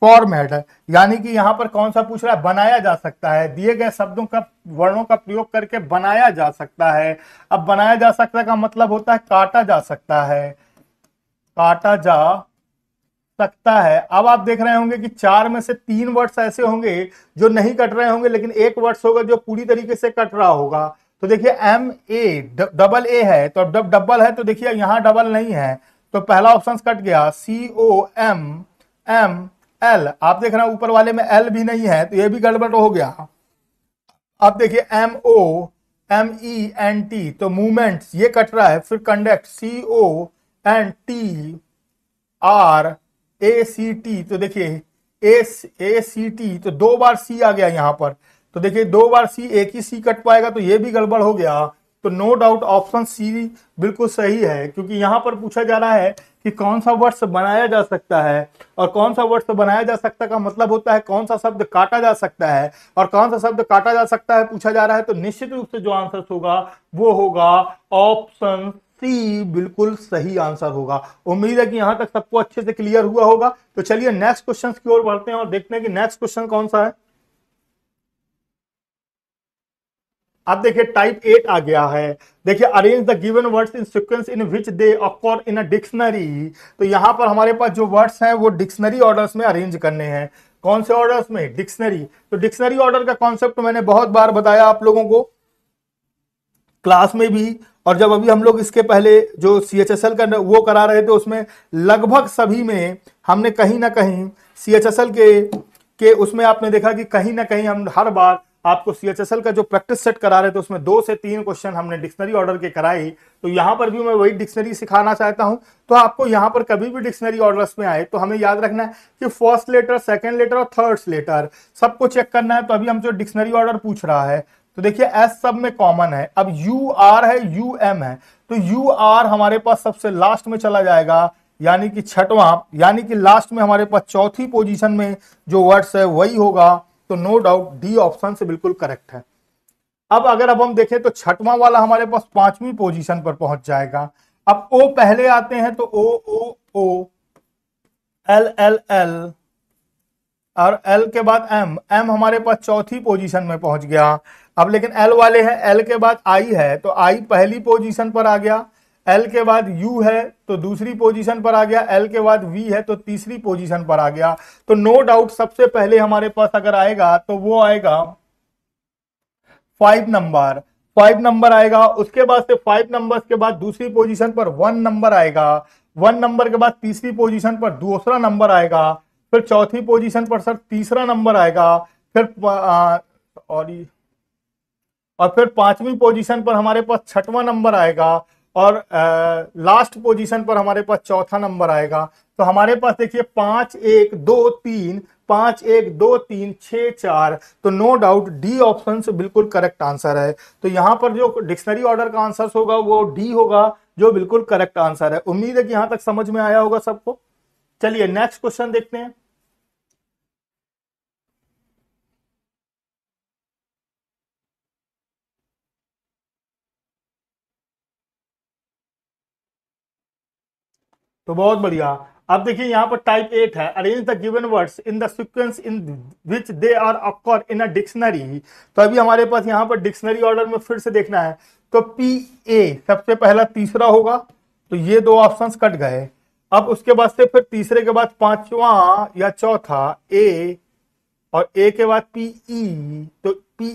फॉर्मेट यानी कि यहां पर कौन सा पूछ रहा है बनाया जा सकता है दिए गए शब्दों का वर्णों का प्रयोग करके बनाया जा सकता है अब बनाया जा सकता का मतलब होता है काटा जा सकता है काटा जा सकता है अब आप देख रहे होंगे कि चार में से तीन वर्ड्स ऐसे होंगे जो नहीं कट रहे होंगे लेकिन एक वर्ड्स होगा जो पूरी तरीके से कट रहा होगा तो देखिए एम ए डबल ए है तो अब डबल है तो देखिए यहां डबल नहीं है तो पहला ऑप्शन कट गया C O M M L आप देख रहे हैं ऊपर वाले में एल भी नहीं है तो ये भी गड़बड़ हो गया अब देखिए M O M E N T तो मूवमेंट ये कट रहा है फिर conduct C O N T R A C T तो देखिए ए ए सी टी तो दो बार सी आ गया यहाँ पर तो देखिए दो बार सी एक ही सी कट पाएगा तो ये भी गड़बड़ हो गया तो नो डाउट ऑप्शन सी बिल्कुल सही है क्योंकि यहाँ पर पूछा जा रहा है कि कौन सा वर्ड्स बनाया जा सकता है और कौन सा वर्ड्स बनाया जा सकता का मतलब होता है कौन सा शब्द काटा जा सकता है और कौन सा शब्द काटा जा सकता है पूछा जा रहा है तो निश्चित रूप से जो आंसर होगा वो होगा ऑप्शन सी बिल्कुल सही आंसर होगा उम्मीद है कि यहां तक सबको अच्छे से क्लियर हुआ होगा तो चलिए नेक्स्ट क्वेश्चन की ओर बढ़ते हैं और देखते हैं कि नेक्स्ट क्वेश्चन कौन सा है अब देखिए टाइप एट आ गया है देखिए arrange the given words in sequence in which they occur in a dictionary तो यहां पर हमारे पास जो वर्ड्स हैं वो डिक्शनरी ऑर्डर्स में अरेंज करने हैं कौन से ऑर्डर्स में डिक्शनरी तो डिक्शनरी ऑर्डर का कॉन्सेप्ट मैंने बहुत बार बताया आप लोगों को क्लास में भी और जब अभी हम लोग इसके पहले जो सी एच एस एल का वो करा रहे थे उसमें लगभग सभी में हमने कहीं ना कहीं सी एच एस एल के के उसमें आपने देखा कि कहीं ना कहीं हम हर बार आपको सी एच एस एल का जो प्रैक्टिस सेट करा रहे थे उसमें दो से तीन क्वेश्चन हमने डिक्शनरी ऑर्डर के कराई तो यहाँ पर भी मैं वही डिक्शनरी सिखाना चाहता हूँ तो आपको यहाँ पर कभी भी डिक्शनरी ऑर्डर में आए तो हमें याद रखना है कि फर्स्ट लेटर सेकेंड लेटर और थर्ड लेटर सबको चेक करना है तो अभी हम जो डिक्शनरी ऑर्डर पूछ रहा है तो देखिए एस सब में कॉमन है अब यू आर है यू एम है तो यू आर हमारे पास सबसे लास्ट में चला जाएगा यानी कि छठवां यानी कि लास्ट में हमारे पास चौथी पोजीशन में जो वर्ड्स है वही होगा तो नो डाउट डी ऑप्शन से बिल्कुल करेक्ट है अब अगर अब हम देखें तो छठवां वाला हमारे पास पांचवी पोजीशन पर पहुंच जाएगा अब ओ पहले आते हैं तो O O O L L L और एल के बाद एम एम हमारे पास चौथी पोजीशन में पहुंच गया अब लेकिन एल वाले हैं एल के बाद आई है तो आई पहली पोजीशन पर आ गया एल के बाद यू है तो दूसरी पोजीशन पर आ गया एल के बाद वी है तो तीसरी पोजीशन पर आ गया तो नो डाउट सबसे पहले हमारे पास अगर आएगा तो वो आएगा फाइव नंबर फाइव नंबर आएगा उसके बाद से फाइव नंबर के बाद दूसरी पोजिशन पर वन नंबर आएगा वन नंबर के बाद तीसरी पोजिशन पर दूसरा नंबर आएगा फिर चौथी पोजीशन पर सर तीसरा नंबर आएगा फिर और और फिर पांचवी पोजीशन पर हमारे पास छठवां नंबर आएगा और आ, लास्ट पोजीशन पर हमारे पास चौथा नंबर आएगा तो हमारे पास देखिए पांच एक दो तीन पांच एक दो तीन छ चार तो नो डाउट डी ऑप्शन बिल्कुल करेक्ट आंसर है तो यहां पर जो डिक्शनरी ऑर्डर का आंसर होगा वो डी होगा जो बिल्कुल करेक्ट आंसर है उम्मीद है कि यहां तक समझ में आया होगा सबको चलिए नेक्स्ट क्वेश्चन देखते हैं तो बहुत बढ़िया अब देखिए यहां पर टाइप एट है arrange the given words in the sequence in which they are occur in a dictionary तो अभी हमारे पास यहां पर डिक्शनरी ऑर्डर में फिर से देखना है तो पी ए सबसे पहला तीसरा होगा तो ये दो ऑप्शंस कट गए अब उसके बाद से फिर तीसरे के बाद पांचवा या चौथा ए और ए के बाद पीई e, तो पी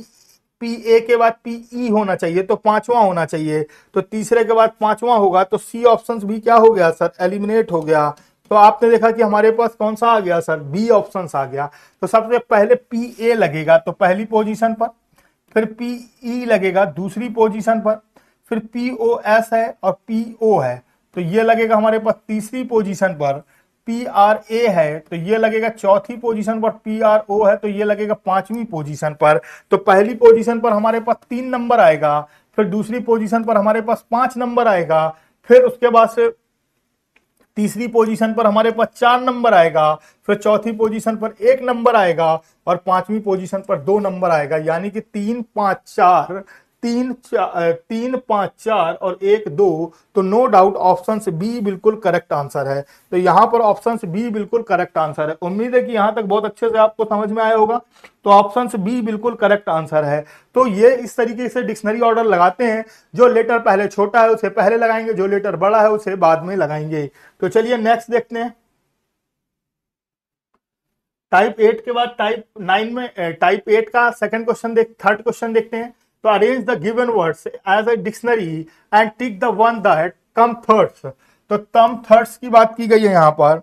पी ए के बाद पी ई e होना चाहिए तो पांचवा होना चाहिए तो तीसरे के बाद पांचवा होगा तो सी ऑप्शन भी क्या हो गया सर एलिमिनेट हो गया तो आपने देखा कि हमारे पास कौन सा आ गया सर बी ऑप्शन आ गया तो सबसे पहले पी ए लगेगा तो पहली पोजीशन पर फिर पी ई e लगेगा दूसरी पोजीशन पर फिर पी ओ एस है और पी ओ है तो ये लगेगा हमारे पास तीसरी पोजीशन पर पी आर ए है तो ये लगेगा चौथी पोजीशन पर पी आर ओ है तो ये लगेगा पांचवी पोजीशन पर तो पहली पोजीशन पर हमारे पास तीन नंबर आएगा फिर दूसरी पोजीशन पर हमारे पास पांच नंबर आएगा फिर उसके बाद से तीसरी पोजीशन पर हमारे पास चार नंबर आएगा फिर चौथी पोजीशन पर एक नंबर आएगा और पांचवी पोजीशन पर दो नंबर आएगा यानी कि तीन पांच चार तीन चार तीन पांच चार और एक दो तो नो डाउट ऑप्शन बी बिल्कुल करेक्ट आंसर है तो यहां पर ऑप्शन बी बिल्कुल करेक्ट आंसर है उम्मीद है कि यहां तक बहुत अच्छे से आपको समझ में आया होगा तो ऑप्शन बी बिल्कुल करेक्ट आंसर है तो ये इस तरीके से डिक्शनरी ऑर्डर लगाते हैं जो लेटर पहले छोटा है उसे पहले लगाएंगे जो लेटर बड़ा है उसे बाद में लगाएंगे तो चलिए नेक्स्ट देखते हैं टाइप एट के बाद टाइप नाइन में टाइप एट का सेकंड क्वेश्चन देख थर्ड क्वेश्चन देखते हैं So arrange the given words as a dictionary and tick the one that come thirds तो कम थर्ड्स की बात की गई है यहाँ पर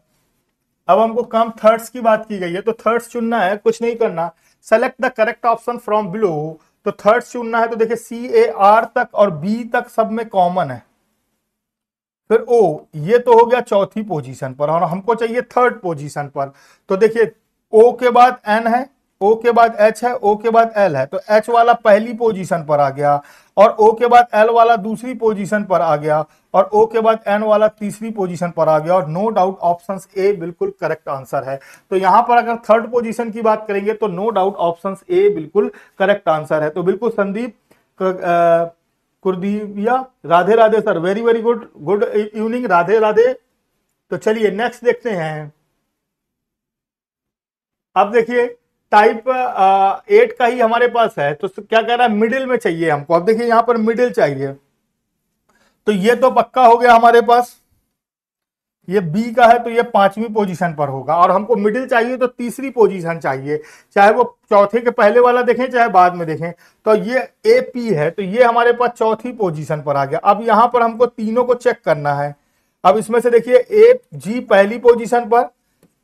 अब हमको कम थर्ड्स की बात की गई है तो थर्ड्स चुनना है कुछ नहीं करना select the correct option from below तो थर्ड्स चुनना है तो देखिए सी ए आर तक और बी तक सब में कॉमन है फिर ओ ये तो हो गया चौथी पोजीशन पर और हमको चाहिए थर्ड पोजीशन पर तो देखिए ओ के बाद एन है ओ के बाद एच है ओ के बाद एल है तो एच वाला पहली पोजीशन पर आ गया और ओ के बाद एल वाला दूसरी पोजीशन पर आ गया और ओ के बाद एन वाला तीसरी पोजीशन पर आ गया और नो डाउट ऑप्शन ए बिल्कुल करेक्ट आंसर है तो यहां पर अगर थर्ड पोजीशन की बात करेंगे तो नो डाउट ऑप्शन ए बिल्कुल करेक्ट आंसर है तो बिल्कुल Sandeep Kurdiviya Radhe Radhe sir very very good good evening Radhe Radhe तो चलिए नेक्स्ट देखते हैं अब देखिए टाइप एट का ही हमारे पास है तो क्या कह रहा है मिडिल में चाहिए हमको अब देखिए यहां पर मिडिल चाहिए तो ये तो पक्का हो गया हमारे पास ये बी का है तो ये पांचवी पोजीशन पर होगा और हमको मिडिल चाहिए तो तीसरी पोजीशन चाहिए चाहे वो चौथे के पहले वाला देखें चाहे बाद में देखें तो ये ए पी है तो ये हमारे पास चौथी पोजीशन पर आ गया अब यहां पर हमको तीनों को चेक करना है अब इसमें से देखिए ए जी पहली पोजीशन पर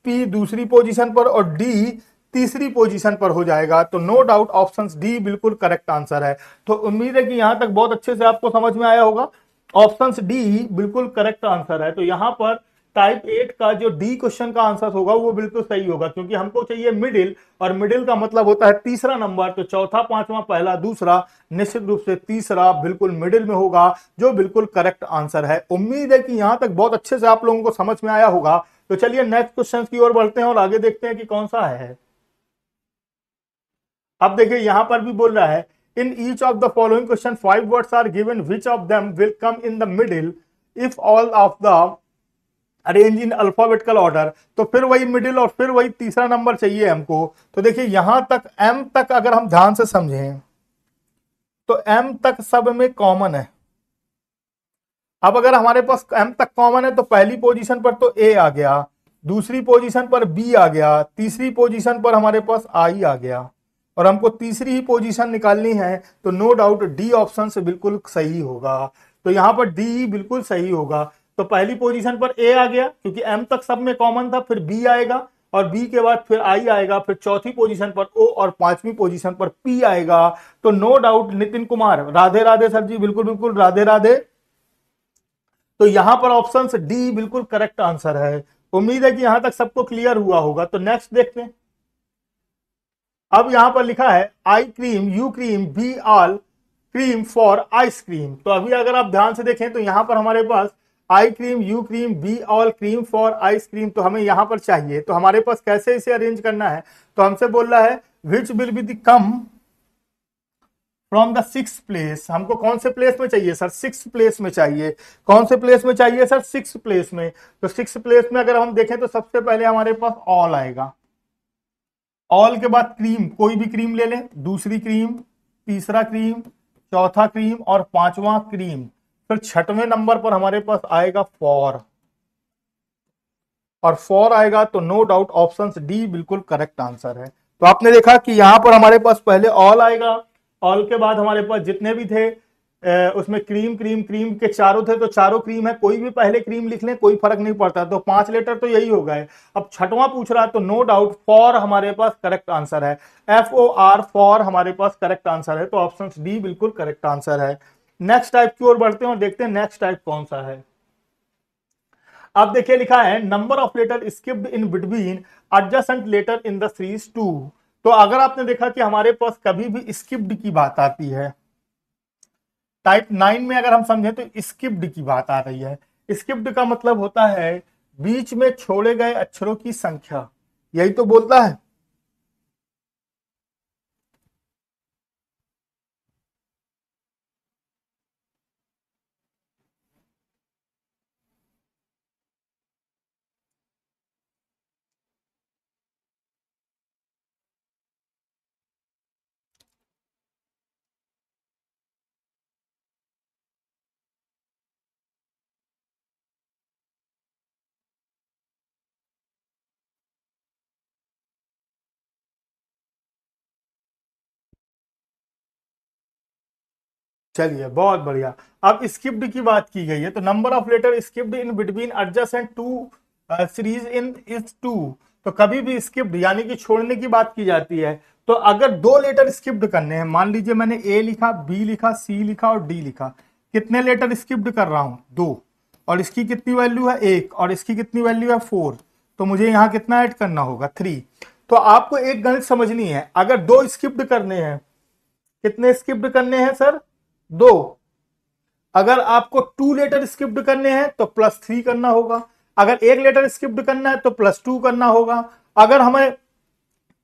पी दूसरी पोजीशन पर और डी तीसरी पोजीशन पर हो जाएगा तो नो डाउट ऑप्शंस डी बिल्कुल करेक्ट आंसर है तो उम्मीद है कि यहां तक बहुत अच्छे से आपको समझ में आया होगा ऑप्शंस डी बिल्कुल करेक्ट आंसर है तो यहां पर टाइप एट का जो डी क्वेश्चन का आंसर होगा वो बिल्कुल सही होगा क्योंकि हमको चाहिए मिडिल और मिडिल का मतलब होता है तीसरा नंबर तो चौथा पांचवा पहला दूसरा निश्चित रूप से तीसरा बिल्कुल मिडिल में होगा जो बिल्कुल करेक्ट आंसर है उम्मीद है कि यहां तक बहुत अच्छे से आप लोगों को समझ में आया होगा तो चलिए नेक्स्ट क्वेश्चन की ओर बढ़ते हैं और आगे देखते हैं कि कौन सा है अब देखिए यहां पर भी बोल रहा है in each of the following question five words are given which of them will come in the middle if all of the arrange in alphabetical order तो फिर वही मिडिल और फिर वही तीसरा नंबर चाहिए हमको तो देखिए यहां तक एम तक अगर हम ध्यान से समझें तो एम तक सब में कॉमन है अब अगर हमारे पास एम तक कॉमन है तो पहली पोजीशन पर तो ए आ गया दूसरी पोजीशन पर बी आ गया तीसरी पोजीशन पर हमारे पास आई आ गया और हमको तीसरी ही पोजीशन निकालनी है तो नो डाउट डी ऑप्शन से बिल्कुल सही होगा तो यहां पर डी ही बिल्कुल सही होगा तो पहली पोजीशन पर ए आ गया क्योंकि एम तक सब में कॉमन था फिर बी आएगा और बी के बाद फिर आई आएगा फिर चौथी पोजीशन पर ओ और पांचवी पोजीशन पर पी आएगा तो no doubt Nitin Kumar Radhe Radhe sir ji बिल्कुल बिल्कुल राधे राधे तो यहां पर ऑप्शन डी बिल्कुल करेक्ट आंसर है उम्मीद है कि यहां तक सबको क्लियर हुआ होगा तो नेक्स्ट देखते हैं अब यहां पर लिखा है I cream U cream B all cream for ice cream तो अभी अगर आप ध्यान से देखें तो यहां पर हमारे पास I cream U cream B all cream for ice cream तो हमें यहां पर चाहिए तो हमारे पास कैसे इसे अरेंज करना है तो हमसे बोल रहा है which will be them from the six place हमको कौन से प्लेस में चाहिए सर सिक्स प्लेस में चाहिए कौन से प्लेस में चाहिए सर सिक्स प्लेस में तो सिक्स प्लेस में अगर हम देखें तो सबसे पहले हमारे पास ऑल आएगा ऑल के बाद क्रीम कोई भी क्रीम ले लें दूसरी क्रीम तीसरा क्रीम चौथा क्रीम और पांचवा क्रीम फिर छठवें नंबर पर हमारे पास आएगा फॉर और फॉर आएगा तो नो डाउट ऑप्शन डी बिल्कुल करेक्ट आंसर है तो आपने देखा कि यहां पर हमारे पास पहले ऑल आएगा ऑल के बाद हमारे पास जितने भी थे उसमें क्रीम क्रीम क्रीम के चारों थे तो चारों क्रीम है कोई भी पहले क्रीम लिख लें कोई फर्क नहीं पड़ता तो पांच लेटर तो यही हो गए अब छठवां पूछ रहा है तो नो डाउट फॉर हमारे पास करेक्ट आंसर है एफ ओ आर फॉर हमारे पास करेक्ट आंसर है तो ऑप्शन डी बिल्कुल करेक्ट आंसर है नेक्स्ट टाइप की ओर बढ़ते हैं और देखते हैं नेक्स्ट टाइप कौन सा है अब देखिए लिखा है number of letter skipped in between adjacent letter in the series two तो अगर आपने देखा कि हमारे पास कभी भी स्किप्ड की बात आती है टाइप नाइन में अगर हम समझें तो स्किप्ड की बात आ रही है स्किप्ड का मतलब होता है बीच में छोड़े गए अक्षरों की संख्या यही तो बोलता है चलिए बहुत बढ़िया अब स्किप्ड की बात की गई है तो number of letter skipped in between and two series in is two तो कभी भी स्किप्ड यानी कि छोड़ने की बात की जाती है तो अगर दो लेटर स्किप्ड करने हैं मान लीजिए मैंने ए लिखा बी लिखा सी लिखा और डी लिखा कितने लेटर स्किप्ड कर रहा हूँ दो और इसकी कितनी वैल्यू है एक और इसकी कितनी वैल्यू है फोर तो मुझे यहाँ कितना ऐड करना होगा थ्री तो आपको एक गणित समझनी है अगर दो स्किप्ड करने हैं कितने स्किप्ड करने हैं सर दो अगर आपको टू लेटर स्किप्ड करने हैं तो प्लस थ्री करना होगा अगर एक लेटर स्किप्ड करना है तो प्लस टू करना होगा अगर हमें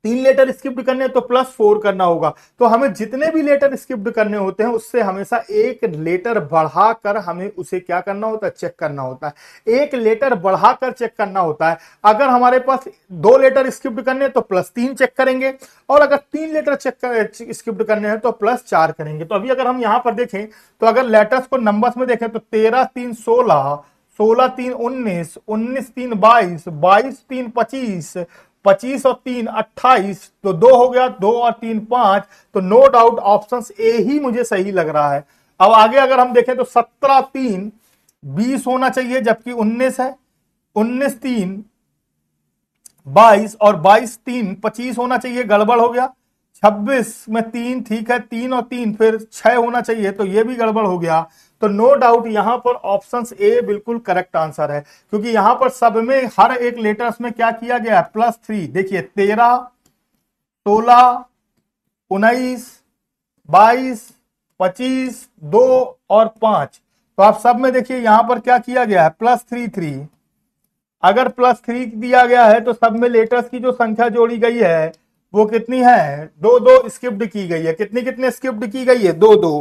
तीन लेटर स्किप्ड करने तो प्लस फोर करना होगा तो हमें जितने भी लेटर स्किप्ड करने होते हैं उससे हमेशा एक लेटर बढ़ाकर हमें उसे क्या करना होता है चेक करना होता है एक लेटर बढ़ाकर चेक करना होता है अगर हमारे पास दो लेटर स्किप्ड करने तो प्लस तीन चेक करेंगे और अगर तीन लेटर चेक कर, स्किप्ड करने हैं तो प्लस चार करेंगे तो अभी अगर हम यहां पर देखें तो अगर लेटर्स को नंबर्स में देखें तो तेरह तीन सोलह सोलह तीन उन्नीस उन्नीस तीन बाईस बाईस तीन पच्चीस पच्चीस और तीन अट्ठाईस तो दो हो गया दो और तीन पांच तो नो डाउट ऑप्शन ए ही मुझे सही लग रहा है अब आगे अगर हम देखें तो सत्रह तीन बीस होना चाहिए जबकि उन्नीस है उन्नीस तीन बाईस और बाईस तीन पच्चीस होना चाहिए गड़बड़ हो गया छब्बीस में तीन ठीक है तीन और तीन फिर छह होना चाहिए तो यह भी गड़बड़ हो गया तो नो डाउट यहां पर ऑप्शन ए बिल्कुल करेक्ट आंसर है क्योंकि यहां पर सब में हर एक लेटर्स में क्या किया गया है प्लस थ्री देखिए तेरह सोलह उन्नीस बाईस पच्चीस दो और पांच तो आप सब में देखिए यहां पर क्या किया गया है प्लस थ्री थ्री अगर प्लस थ्री दिया गया है तो सब में लेटर्स की जो संख्या जोड़ी गई है वो कितनी है दो दो स्किप्ड की गई है कितनी कितने स्किप्ड की गई है दो दो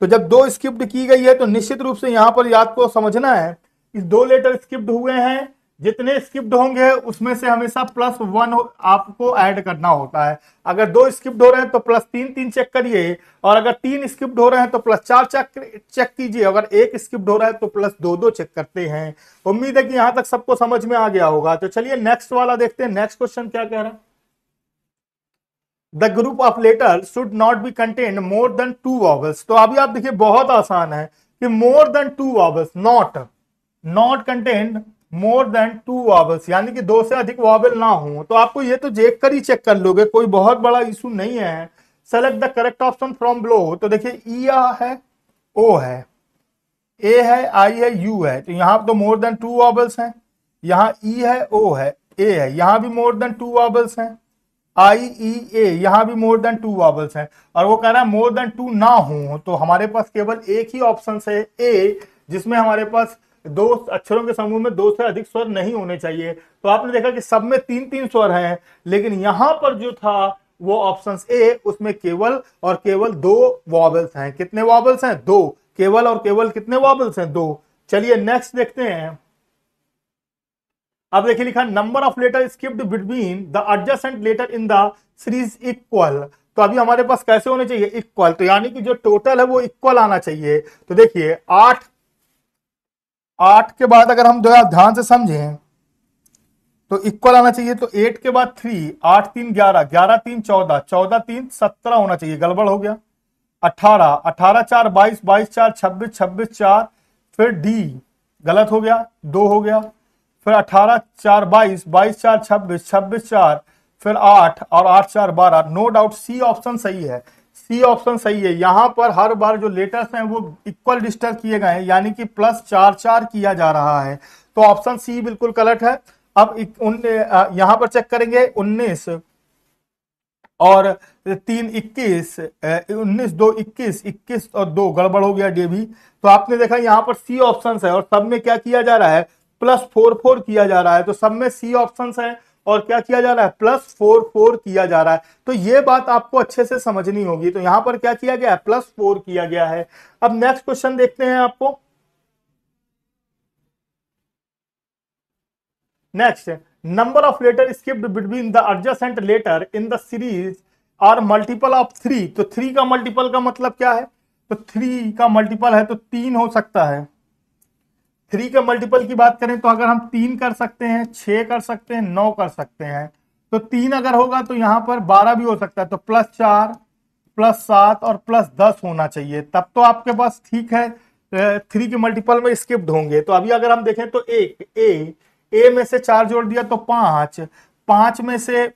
तो जब दो स्किप्ड की गई है तो निश्चित रूप से यहाँ पर याद को समझना है कि दो लेटर स्किप्ड हुए हैं जितने स्किप्ड होंगे उसमें से हमेशा प्लस वन आपको ऐड करना होता है अगर दो स्किप्ड हो रहे हैं तो प्लस तीन तीन चेक करिए और अगर तीन स्किप्ड हो रहे हैं तो प्लस चार चेक चेक कीजिए अगर एक स्किप्ड हो रहा है तो प्लस दो दो चेक करते हैं उम्मीद है कि यहाँ तक सबको समझ में आ गया होगा तो चलिए नेक्स्ट वाला देखते हैं नेक्स्ट क्वेश्चन क्या कह रहा है the group of letter should not be contain more than two vowels तो अभी आप देखिए बहुत आसान है कि more than two vowels not not contain more than two vowels यानी कि दो से अधिक वॉवल ना हो तो आपको ये तो देख कर ही चेक कर लोगे कोई बहुत बड़ा इशू नहीं है select the correct option from below तो देखिए ई e है ओ है ए है आई है यू है तो यहाँ तो मोर देन टू वॉबल्स हैं यहाँ ई e है ओ है ए है यहाँ भी मोर देन टू वॉबल्स हैं आई ई e ए यहां भी मोर देन टू वॉबल्स हैं और वो कह रहा है मोर देन टू ना हो तो हमारे पास केवल एक ही ऑप्शन है ए जिसमें हमारे पास दो अक्षरों के समूह में दो से अधिक स्वर नहीं होने चाहिए तो आपने देखा कि सब में तीन तीन स्वर हैं लेकिन यहां पर जो था वो ऑप्शन ए उसमें केवल और केवल दो वॉबल्स हैं कितने वॉबल्स हैं दो केवल और केवल कितने वॉबल्स हैं दो चलिए नेक्स्ट देखते हैं अब देखिए लिखा number of letter skipped between the adjacent letter in the series equal तो अभी हमारे पास कैसे होने चाहिए इक्वल तो यानी कि जो टोटल है वो इक्वल आना चाहिए तो देखिए आठ आठ के बाद अगर हम दो ध्यान से समझें तो इक्वल आना चाहिए तो एट के बाद थ्री आठ तीन ग्यारह ग्यारह तीन चौदह चौदह तीन सत्रह होना चाहिए गड़बड़ हो गया अठारह अठारह चार बाईस बाईस चार छब्बीस छब्बीस चार फिर डी गलत हो गया दो हो गया फिर अठारह चार बाईस बाईस चार छब्बीस छब्बीस चार फिर आठ और आठ चार बारह नो डाउट सी ऑप्शन सही है सी ऑप्शन सही है यहां पर हर बार जो लेटर्स हैं वो इक्वल डिस्टर्ब किए गए हैं यानी कि प्लस चार चार किया जा रहा है तो ऑप्शन सी बिल्कुल कलट है अब यहाँ पर चेक करेंगे उन्नीस और तीन इक्कीस उन्नीस दो इक्कीस इक्कीस और दो गड़बड़ हो गया डे भी तो आपने देखा यहाँ पर सी ऑप्शन है और सब में क्या किया जा रहा है प्लस फोर फोर किया जा रहा है तो सब में सी ऑप्शन है और क्या किया जा रहा है प्लस फोर फोर किया जा रहा है तो ये बात आपको अच्छे से समझनी होगी तो यहां पर क्या किया गया है प्लस फोर किया गया है अब नेक्स्ट क्वेश्चन देखते हैं आपको next number of letter skipped between the adjacent letter in the series are multiple of three तो थ्री का मल्टीपल का मतलब क्या है तो थ्री का मल्टीपल है तो तीन हो सकता है थ्री के मल्टीपल की बात करें तो अगर हम तीन कर सकते हैं छ कर सकते हैं नौ कर सकते हैं तो तीन अगर होगा तो यहाँ पर बारह भी हो सकता है तो प्लस चार प्लस सात और प्लस दस होना चाहिए तब तो आपके पास ठीक है थ्री के मल्टीपल में स्किप्ड होंगे तो अभी अगर हम देखें तो एक ए ए में से चार जोड़ दिया तो पांच पांच में से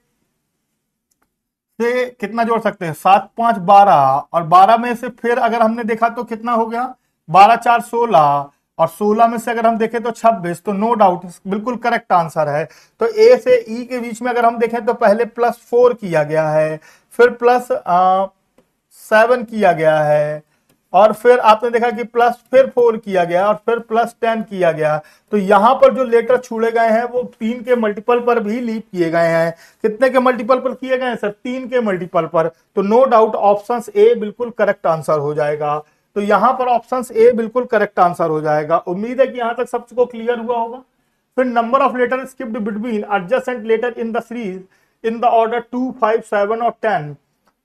से कितना जोड़ सकते हैं सात पांच बारह और बारह में से फिर अगर हमने देखा तो कितना हो गया बारह चार सोलह और 16 में से अगर हम देखें तो 26 तो नो डाउट बिल्कुल करेक्ट आंसर है तो ए से ई e के बीच में अगर हम देखें तो पहले प्लस फोर किया गया है फिर प्लस सेवन किया गया है और फिर आपने देखा कि प्लस फिर फोर किया गया और फिर प्लस टेन किया गया तो यहां पर जो लेटर छोड़े गए हैं वो तीन के मल्टीपल पर भी लीप किए गए हैं कितने के मल्टीपल पर किए गए हैं सर तीन के मल्टीपल पर तो नो डाउट ऑप्शन ए बिल्कुल करेक्ट आंसर हो जाएगा तो यहां पर ऑप्शन ए बिल्कुल करेक्ट आंसर हो जाएगा उम्मीद है कि यहां तक सब को क्लियर हुआ होगा फिर number of letter skipped between adjacent letter in the series in the order two five seven और टेन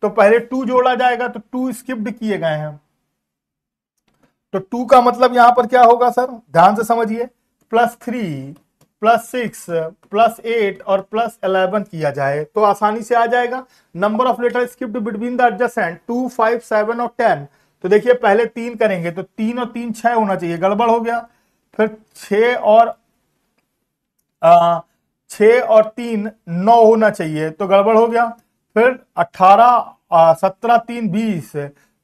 तो पहले टू जोड़ा जाएगा तो टू स्किप्ड किए गए हैं तो टू का मतलब यहां पर क्या होगा सर ध्यान से समझिए plus three plus six plus eight और प्लस अलेवन किया जाए तो आसानी से आ जाएगा number of letter skipped between the adjacent two five seven और टेन तो देखिए पहले तीन करेंगे तो तीन और तीन छह होना चाहिए गड़बड़ हो गया फिर छ और छ और तीन नौ होना चाहिए तो गड़बड़ हो गया फिर अठारह सत्रह तीन बीस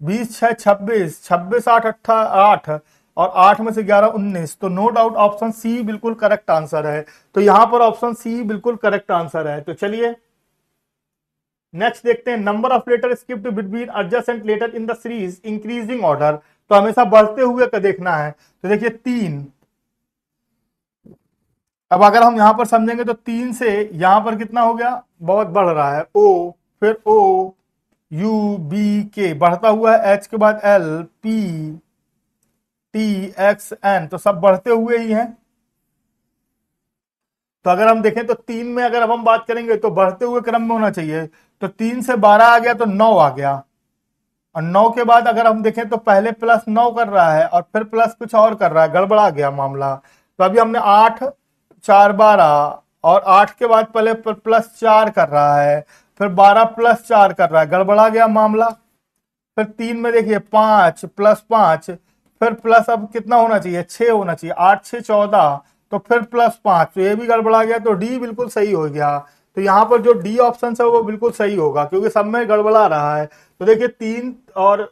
बीस छः छब्बीस छब्बीस आठ अट्ठा आठ और आठ में से ग्यारह उन्नीस तो नो डाउट ऑप्शन सी बिल्कुल करेक्ट आंसर है तो यहां पर ऑप्शन सी बिल्कुल करेक्ट आंसर है तो चलिए नेक्स्ट देखते हैं number of letter skipped between adjacent letter in the series increasing order तो हमेशा बढ़ते हुए का देखना है तो देखिए तीन अब अगर हम यहां पर समझेंगे तो तीन से यहां पर कितना हो गया बहुत बढ़ रहा है ओ फिर ओ यू बी के बढ़ता हुआ है एच के बाद L P T X N तो सब बढ़ते हुए ही हैं तो अगर हम देखें तो तीन में अगर अब हम बात करेंगे तो बढ़ते हुए क्रम में होना चाहिए तो तीन से बारह आ गया तो नौ आ गया और नौ के बाद अगर हम देखें तो पहले प्लस नौ कर रहा है और फिर प्लस कुछ और कर रहा है गड़बड़ा गया मामला तो अभी हमने आठ चार बारह और आठ के बाद पहले प्लस चार कर रहा है फिर बारह प्लस चार कर रहा है गड़बड़ा गया मामला फिर तीन में देखिए पांच प्लस पांच फिर प्लस अब कितना होना चाहिए छ होना चाहिए आठ छ चौदह तो फिर प्लस पांच तो ये भी गड़बड़ा गया तो डी बिल्कुल सही हो गया तो यहाँ पर जो डी ऑप्शन है वो बिल्कुल सही होगा क्योंकि सब में गड़बड़ा रहा है तो देखिए तीन और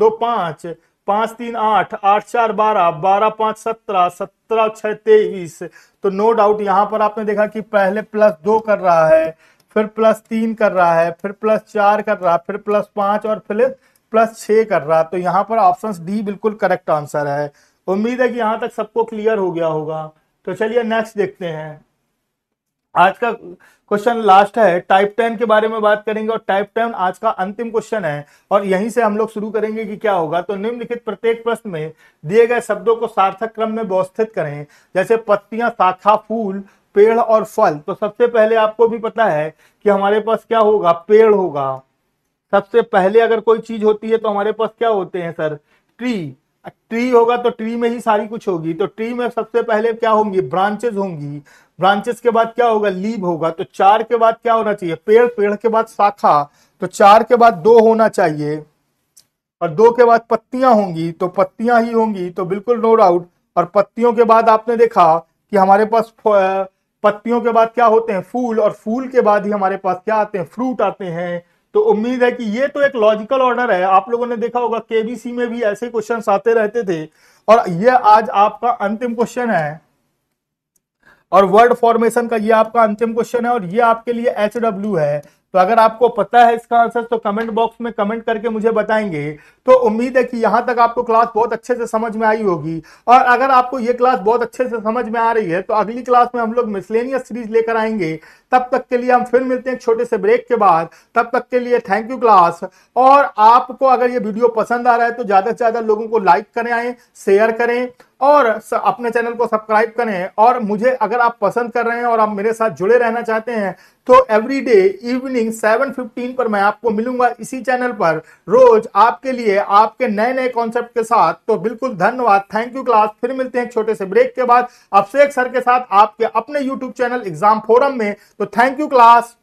दो पांच पांच तीन आठ आठ चार बारह बारह पांच सत्रह सत्रह छह तेईस तो नो डाउट यहाँ पर आपने देखा कि पहले प्लस दो कर रहा है फिर प्लस तीन कर रहा है फिर प्लस चार कर रहा है फिर प्लस पांच और फिर प्लस छ कर रहा है तो यहाँ पर ऑप्शन डी बिल्कुल करेक्ट आंसर है उम्मीद है कि यहां तक सबको क्लियर हो गया होगा तो चलिए नेक्स्ट देखते हैं आज का क्वेश्चन लास्ट है टाइप टेन के बारे में बात करेंगे और टाइप टेन आज का अंतिम क्वेश्चन है और यहीं से हम लोग शुरू करेंगे कि क्या होगा तो निम्नलिखित प्रत्येक प्रश्न में दिए गए शब्दों को सार्थक क्रम में व्यवस्थित करें जैसे पत्तियां शाखा फूल पेड़ और फल तो सबसे पहले आपको भी पता है कि हमारे पास क्या होगा पेड़ होगा सबसे पहले अगर कोई चीज होती है तो हमारे पास क्या होते हैं सर ट्री ट्री होगा तो ट्री में ही सारी कुछ होगी तो ट्री में सबसे पहले क्या होंगी ब्रांचेस होंगी ब्रांचेस के बाद क्या होगा लीव होगा तो चार के बाद क्या होना चाहिए पेड़ पेड़ के बाद शाखा तो चार के बाद दो होना चाहिए और दो के बाद पत्तियां होंगी तो पत्तियां ही होंगी तो बिल्कुल नो डाउट और पत्तियों के बाद आपने देखा कि हमारे पास पत्तियों के बाद क्या होते हैं फूल और फूल के बाद ही हमारे पास क्या आते हैं फ्रूट आते हैं तो उम्मीद है कि ये तो एक लॉजिकल ऑर्डर है आप लोगों ने देखा होगा केबीसी में भी ऐसे क्वेश्चन आते रहते थे और ये आज आपका अंतिम क्वेश्चन है और वर्ड फॉर्मेशन का ये आपका अंतिम क्वेश्चन है और ये आपके लिए एच डब्ल्यू है तो अगर आपको पता है इसका आंसर तो कमेंट बॉक्स में कमेंट करके मुझे बताएंगे तो उम्मीद है कि यहां तक आपको क्लास बहुत अच्छे से समझ में आई होगी और अगर आपको ये क्लास बहुत अच्छे से समझ में आ रही है तो अगली क्लास में हम लोग मिसलेनियस सीरीज लेकर आएंगे तब तक के लिए हम फिर मिलते हैं छोटे से ब्रेक के बाद तब तक के लिए थैंक यू क्लास और आपको अगर ये वीडियो पसंद आ रहा है तो ज़्यादा से ज़्यादा लोगों को लाइक करें आए शेयर करें और अपने चैनल को सब्सक्राइब करें और मुझे अगर आप पसंद कर रहे हैं और आप मेरे साथ जुड़े रहना चाहते हैं तो डे इवनिंग सेवन फिफ्टीन पर मैं आपको मिलूंगा इसी चैनल पर रोज आपके लिए आपके नए नए कॉन्सेप्ट के साथ तो बिल्कुल धन्यवाद थैंक यू क्लास फिर मिलते हैं छोटे से ब्रेक के बाद अभिषेक सर के साथ आपके अपने यूट्यूब चैनल एग्जाम फोरम में तो थैंक यू क्लास